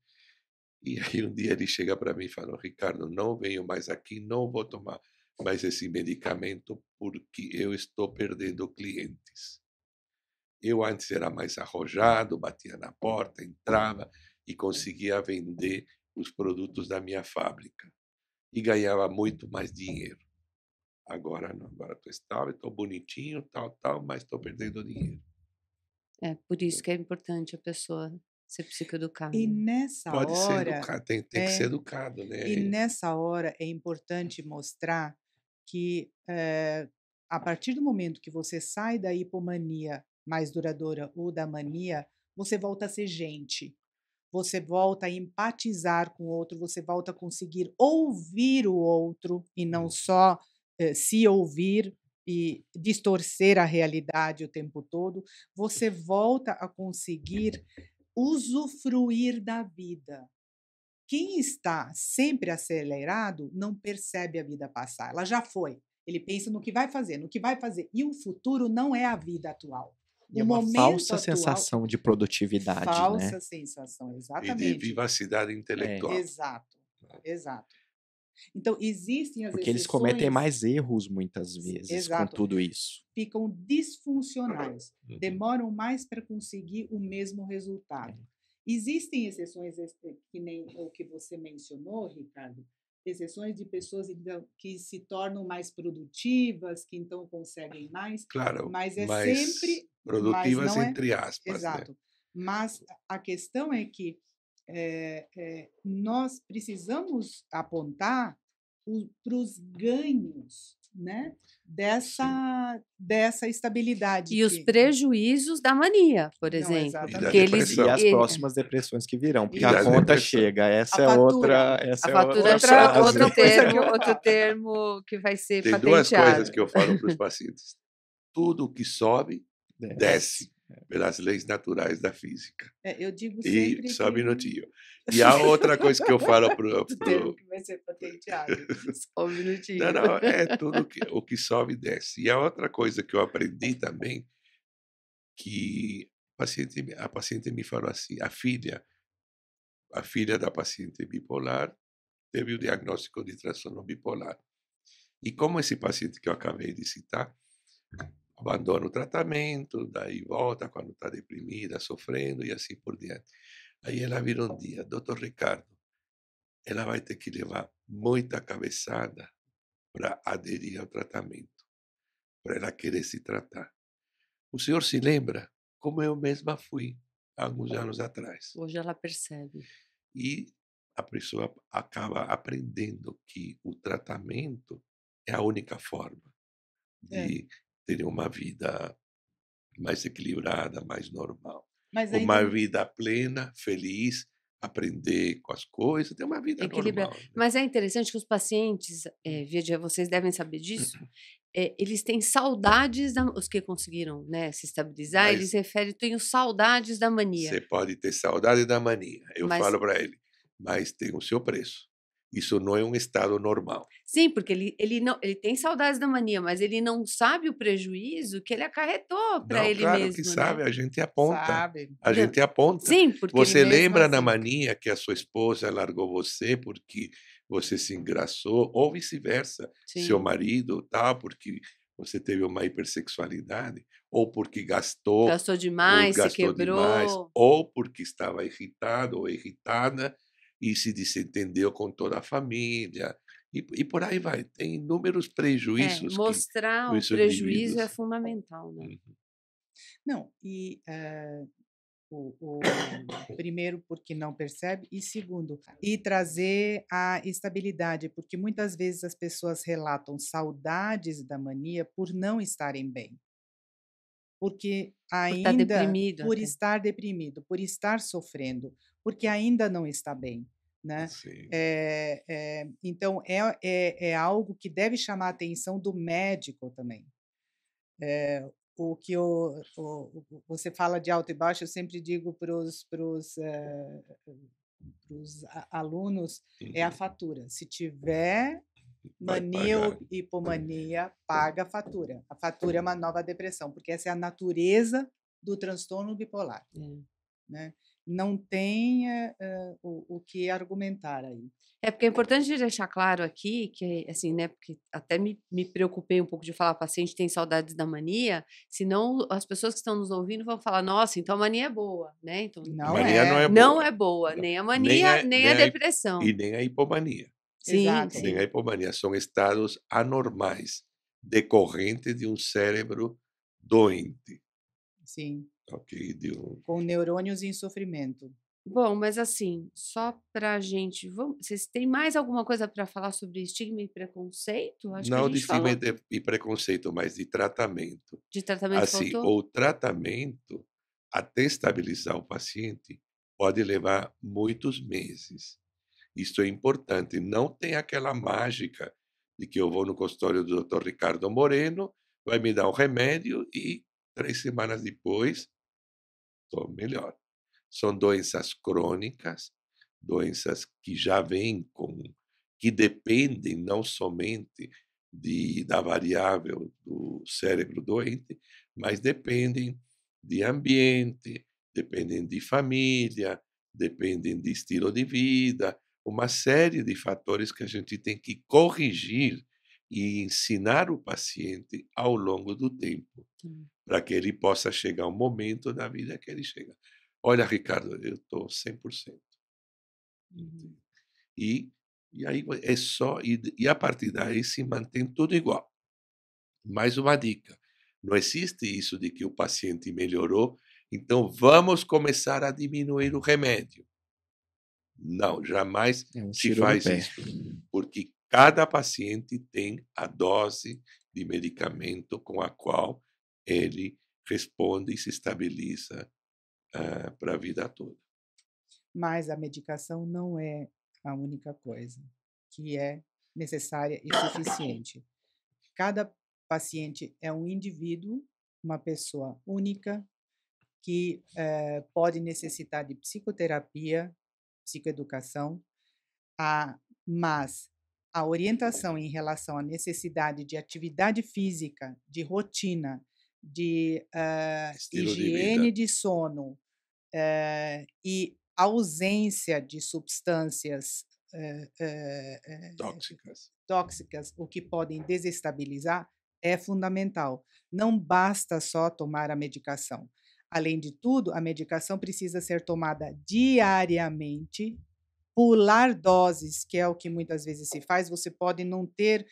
E aí um dia ele chega para mim e fala: Ricardo, não venho mais aqui, não vou tomar mais esse medicamento porque eu estou perdendo clientes. Eu antes era mais arrojado, batia na porta, entrava e conseguia vender os produtos da minha fábrica e ganhava muito mais dinheiro. Agora não, agora estou estável, estou bonitinho, tal, tal, mas estou perdendo dinheiro. É por isso que é importante a pessoa ser psicoeducada. E né? nessa Pode hora. Ser educado, tem, tem é, que ser educado, né? E nessa hora é importante mostrar que é, a partir do momento que você sai da hipomania mais duradoura ou da mania, você volta a ser gente. Você volta a empatizar com o outro, você volta a conseguir ouvir o outro e não uhum. só eh, se ouvir e distorcer a realidade o tempo todo, você uhum. volta a conseguir usufruir da vida. Quem está sempre acelerado não percebe a vida passar, ela já foi. Ele pensa no que vai fazer, no que vai fazer. E o futuro não é a vida atual. E é uma falsa atual, sensação de produtividade. Né? Falsa né? sensação, exatamente. E de vivacidade é, intelectual. É. Exato, exato. Então, existem as Porque exceções, eles cometem mais erros muitas vezes exato, com tudo isso. Ficam disfuncionais, uhum. demoram mais para conseguir o mesmo resultado. Uhum. Existem exceções, eh, que nem o que você mencionou, Ricardo, exceções de pessoas então, que se tornam mais produtivas, que então conseguem mais. Claro, mas é sempre. Produtivas, mas é entre aspas. Né? Exato. Né? Mas a questão é que é, é, nós precisamos apontar para os ganhos né, dessa, dessa estabilidade. E que... os prejuízos da mania, por exemplo. Não, e, eles... e, as próximas depressões que virão, porque e a conta chega. Essa a é outra. Essa a é fatura é outra, outra outro, termo, outro termo que vai ser Tem patenteado. duas coisas que eu falo para os pacientes: tudo que sobe, desce. desce pelas leis naturais da física. É, eu digo sempre. E só um minutinho. E a outra coisa que eu falo pro. pro... que vai ser patenteado. Só um minutinho. Não, não, é tudo que, o que sobe e desce. E a outra coisa que eu aprendi também, que a paciente, a paciente me falou assim, a filha, a filha da paciente bipolar teve o diagnóstico de transtorno bipolar. E como esse paciente que eu acabei de citar, abandona o tratamento, daí volta quando está deprimida, sofrendo e assim por diante. Aí ela vira um dia, doutor Ricardo, ela vai ter que levar muita cabeçada para aderir ao tratamento, para ela querer se tratar. O senhor se lembra como eu mesma fui há alguns anos atrás. Hoje ela percebe. E a pessoa acaba aprendendo que o tratamento é a única forma é. de é teriam uma vida mais equilibrada, mais normal. Aí... Uma vida plena, feliz, aprender com as coisas, ter uma vida normal. Né? Mas é interessante que os pacientes, é, eh, de vocês devem saber disso, é, eles têm saudades, da, os que conseguiram né, se estabilizar, Mas eles referem, tenho saudades da mania. Você pode ter saudade da mania, eu Mas... falo para ele mas tem o seu preço. Isso não é um estado normal. Sim, porque ele, ele, não, ele tem saudades da mania, mas ele não sabe o prejuízo que ele acarretou para ele claro mesmo. Claro que né? sabe, a gente aponta. Sabe. A gente aponta. Sim, porque você lembra assim. na mania que a sua esposa largou você porque você se engraçou, ou vice-versa, seu marido tal, tá, porque você teve uma hipersexualidade, ou porque gastou. Gastou demais, gastou se quebrou. Demais, ou porque estava irritado ou irritada e se desentendeu com toda a família. E, e por aí vai. Tem inúmeros é, prejuízos. É, mostrar que, o prejuízo é fundamental. Né? Uhum. Não, e uh, o, o, primeiro, porque não percebe, e segundo, e trazer a estabilidade, porque muitas vezes as pessoas relatam saudades da mania por não estarem bem. Porque tá ainda por, estar por estar, deprimido, por estar sofrendo, porque ainda não está bem. Né? É, é, então, é, é, é, algo que deve chamar a atenção do médico também. Eh, o que eu, o, você fala de alto e baixo, eu sempre digo para os alunos Sim. é a fatura. Se tiver mania ou hipomania, paga a fatura. A fatura é uma nova depressão, porque essa é a natureza do transtorno bipolar. É. Né? não tenha uh, o, o, que argumentar aí. É porque é, é importante deixar claro aqui que, assim, né, porque até me, me preocupei um pouco de falar, paciente tem saudades da mania, senão as pessoas que estão nos ouvindo vão falar, nossa, então a mania é boa, né? Então, não, é. não, é. boa. não é boa, nem a mania, nem é, a, nem nem a, a depressão. E nem a hipomania. Sim, Exato. sim. Nem a hipomania, são estados anormais, decorrentes de um cérebro doente. Sim. Ok, deu. Com neurônios em sofrimento. Bom, mas assim, só para a gente. vocês têm mais alguma coisa para falar sobre estigma e preconceito? Acho Não de estigma e preconceito, mas de tratamento. De tratamento Assim, faltou? o tratamento até estabilizar o paciente pode levar muitos meses. Isso é importante. Não tem aquela mágica de que eu vou no consultório do Dr. Ricardo Moreno, vai me dar um remédio e Três semanas depois, estou melhor. São doenças crônicas, doenças que já vêm com. que dependem não somente de, da variável do cérebro doente, mas dependem de ambiente, dependem de família, dependem de estilo de vida, uma série de fatores que a gente tem que corrigir e ensinar o paciente ao longo do tempo, para que ele possa chegar um momento da vida que ele chega. Olha, Ricardo, eu estou 100%. Uhum. E, e aí é só, e, e a partir daí se mantém tudo igual. Mais uma dica: não existe isso de que o paciente melhorou, então vamos começar a diminuir o remédio. Não, jamais é um se faz isso. Porque Cada paciente tem a dose de medicamento com a qual ele responde e se estabiliza uh, para a vida toda. Mas a medicação não é a única coisa que é necessária e suficiente. Cada paciente é um indivíduo, uma pessoa única, que eh, pode necessitar de psicoterapia, psicoeducação, a, ah, mas a orientação em relação à necessidade de atividade física, de rotina, de uh, higiene de, de sono uh, e ausência de substâncias uh, tóxicas. tóxicas, o que podem desestabilizar, é fundamental. Não basta só tomar a medicação. Além de tudo, a medicação precisa ser tomada diariamente pular doses, que é o que muitas vezes se faz, você pode não ter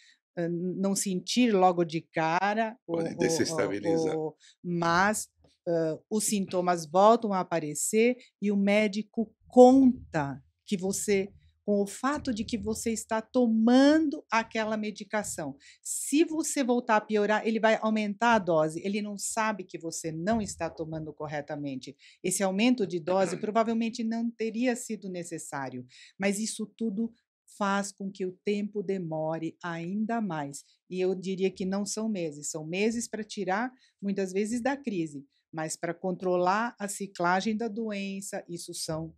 não sentir logo de cara, pode ou, desestabilizar. Ou, mas uh, os sintomas voltam a aparecer e o médico conta que você com o fato de que você está tomando aquela medicação. Se você voltar a piorar, ele vai aumentar a dose. Ele não sabe que você não está tomando corretamente. Esse aumento de dose provavelmente não teria sido necessário, mas isso tudo faz com que o tempo demore ainda mais. E eu diria que não são meses, são meses para tirar muitas vezes da crise, mas para controlar a ciclagem da doença, isso são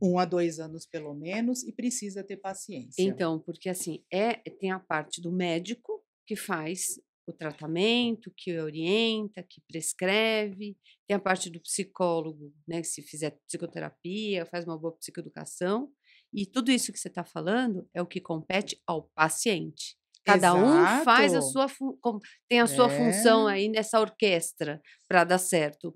um a dois anos pelo menos e precisa ter paciência. Então, porque assim, é tem a parte do médico que faz o tratamento, que orienta, que prescreve, tem a parte do psicólogo, né, se fizer psicoterapia, faz uma boa psicoeducação, e tudo isso que você está falando é o que compete ao paciente. Cada Exato. um faz a sua tem a sua é. função aí nessa orquestra para dar certo.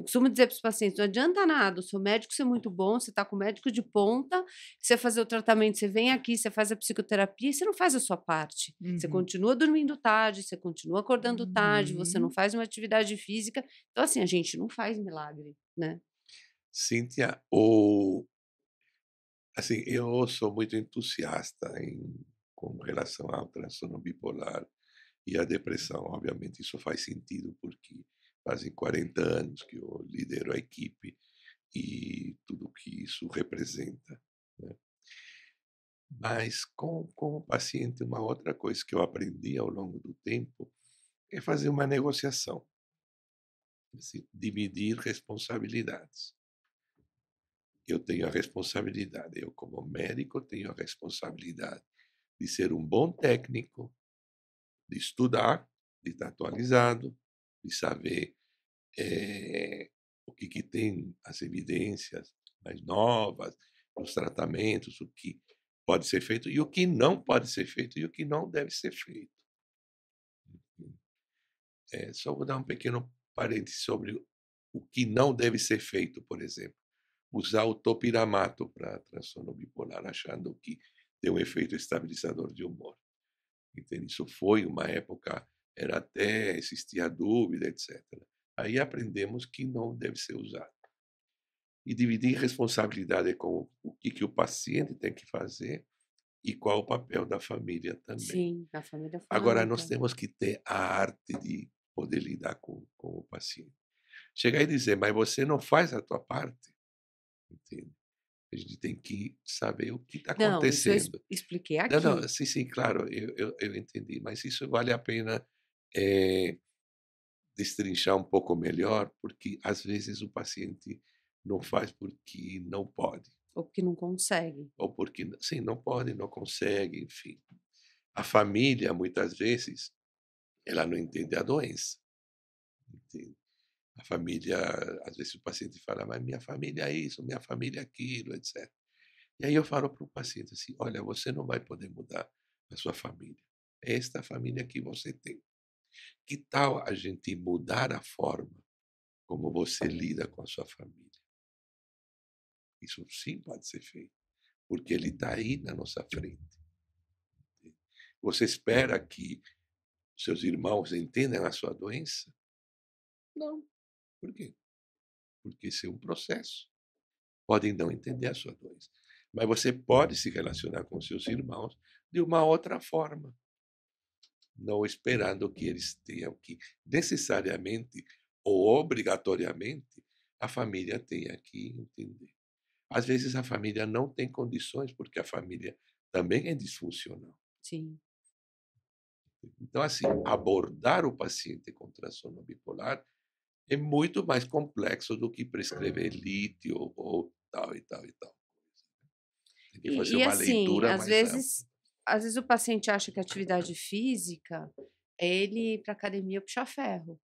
Eu costumo dizer para os pacientes: não adianta nada, o seu médico ser muito bom, você está com o médico de ponta, você fazer o tratamento, você vem aqui, você faz a psicoterapia, você não faz a sua parte. Uhum. Você continua dormindo tarde, você continua acordando uhum. tarde, você uhum. não faz uma atividade física. Então, assim, a gente não faz milagre, né? Cíntia, ou assim, eu sou muito entusiasta em... com relação ao transtorno bipolar e à depressão. Obviamente, isso faz sentido, porque fazem 40 anos que eu lidero a equipe e tudo que isso representa. Né? Mas com, com o paciente, uma outra coisa que eu aprendi ao longo do tempo é fazer uma negociação, assim, dividir responsabilidades. Eu tenho a responsabilidade, eu como médico tenho a responsabilidade de ser um bom técnico, de estudar, de estar atualizado, de saber é, o que, que tem as evidências mais novas, os tratamentos, o que pode ser feito e o que não pode ser feito e o que não deve ser feito. É, só vou dar um pequeno parênteses sobre o que não deve ser feito, por exemplo. Usar o topiramato para transtorno bipolar, achando que tem um efeito estabilizador de humor. Entende? Isso foi uma época, era até, existia dúvida, etc. Aí aprendemos que não deve ser usado. E dividir responsabilidade com o que, que o paciente tem que fazer e qual o papel da família também. Sim, da família. É Agora, nós temos que ter a arte de poder lidar com, com o paciente. Chegar e dizer, mas você não faz a tua parte. Entende? A gente tem que saber o que está acontecendo. Não, eu expliquei aqui. Não, não, sim, sim, claro, eu, eu, eu, entendi. Mas isso vale a pena é, destrinchar um pouco melhor, porque às vezes o paciente não faz porque não pode. Ou porque não consegue. Ou porque, sim, não pode, não consegue, enfim. A família, muitas vezes, ela não entende a doença. Entende? A família, às vezes o paciente fala, mas minha família é isso, minha família é aquilo, etc. E aí eu falo para o paciente assim: olha, você não vai poder mudar a sua família. É esta família que você tem. Que tal a gente mudar a forma como você lida com a sua família? Isso sim pode ser feito, porque ele está aí na nossa frente. Você espera que seus irmãos entendam a sua doença? Não. Por quê? Porque isso é um processo. Podem não entender a sua doença. Mas você pode se relacionar com seus irmãos de uma outra forma não esperando que eles tenham que necessariamente ou obrigatoriamente a família tenha que entender. Às vezes a família não tem condições porque a família também é disfuncional. Sim. Então assim, abordar o paciente com transtorno bipolar é muito mais complexo do que prescrever lítio ou tal e tal e tal. Né? Tem que fazer e, uma assim, leitura às mais vezes ampla às vezes o paciente acha que atividade física é ele ir para academia puxar ferro.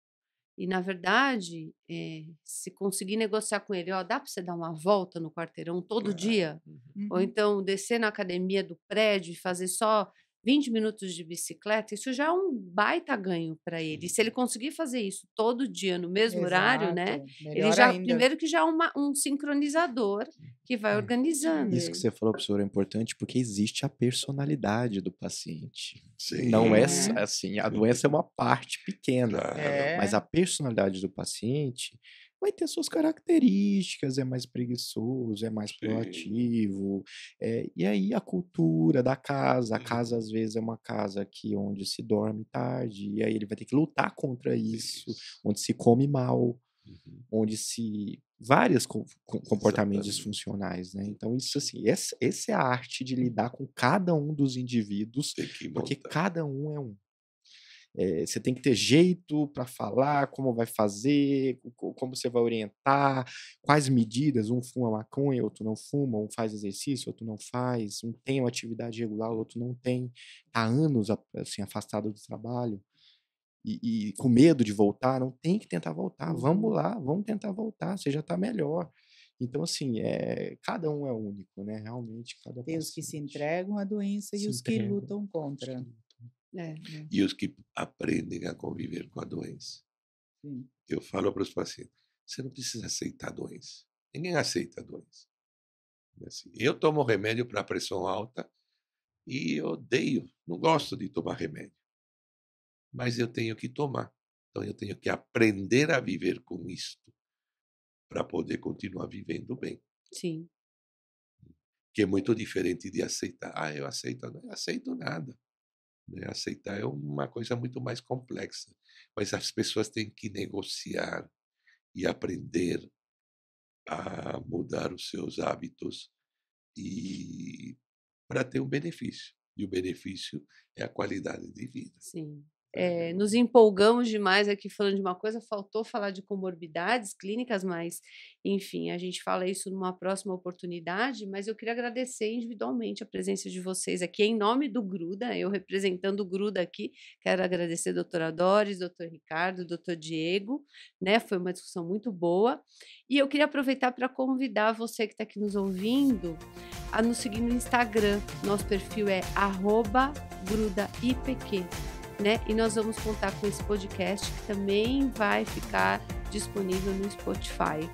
E, na verdade, é, se conseguir negociar com ele, ó, dá para você dar uma volta no quarteirão todo é. dia? Uhum. Ou então descer na academia do prédio e fazer só 20 minutos de bicicleta, isso já é um baita ganho para ele. Se ele conseguir fazer isso todo dia no mesmo Exato, horário, né? Ele já ainda. primeiro que já é uma, um sincronizador que vai é. organizando. Isso ele. que você falou, professor, é importante porque existe a personalidade do paciente. Sim. Não é, é assim, a doença é uma parte pequena, é. mas a personalidade do paciente vai ter suas características, é mais preguiçoso, é mais Sim. proativo. É, e aí a cultura da casa, a uhum. casa às vezes é uma casa que onde se dorme tarde, e aí ele vai ter que lutar contra isso, isso. onde se come mal, uhum. onde se vários comportamentos funcionais disfuncionais, né? Então isso assim, essa, essa é a arte de lidar com cada um dos indivíduos, porque cada um é um. É, você tem que ter jeito para falar, como vai fazer, como você vai orientar, quais medidas, um fuma maconha, outro não fuma, um faz exercício, outro não faz, um tem uma atividade regular, outro não tem, há tá anos assim, afastado do trabalho e, e com medo de voltar, não tem que tentar voltar, vamos uhum. lá, vamos tentar voltar, você já está melhor. Então, assim, é, cada um é único, né? Realmente, cada Tem paciente. os que se entregam à doença se e os que lutam contra. É, é. E os que aprendem a conviver com a doença. Sim. Eu falo para os pacientes: você não precisa aceitar a doença. Ninguém aceita a doença. É assim, eu tomo remédio para pressão alta e odeio, não gosto de tomar remédio. Mas eu tenho que tomar. Então eu tenho que aprender a viver com isto para poder continuar vivendo bem. Sim. Que é muito diferente de aceitar. Ah, eu aceito, não aceito nada. Né? Aceitar é uma coisa muito mais complexa, mas as pessoas têm que negociar e aprender a mudar os seus hábitos e para ter um benefício. E o benefício é a qualidade de vida. Sim é, uhum. nos empolgamos demais aqui falando de uma coisa, faltou falar de comorbidades clínicas, mas enfim, a gente fala isso numa próxima oportunidade, mas eu queria agradecer individualmente a presença de vocês aqui, em nome do Gruda, eu representando o Gruda aqui, quero agradecer a doutora Doris, doutor Ricardo, doutor Diego, né, foi uma discussão muito boa, e eu queria aproveitar para convidar você que está aqui nos ouvindo a nos seguir no Instagram, nosso perfil é grudaipq, né? E nós vamos contar com esse podcast que também vai ficar disponível no Spotify.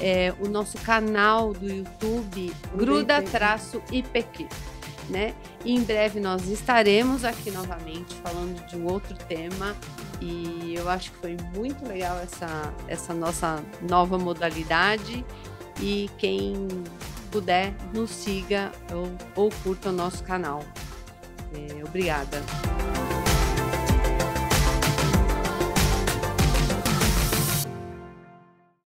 É, o nosso canal do YouTube, Gruda-IPQ. Né? E em breve nós estaremos aqui novamente falando de um outro tema e eu acho que foi muito legal essa, essa nossa nova modalidade e quem puder nos siga ou, ou curta o nosso canal. É, obrigada.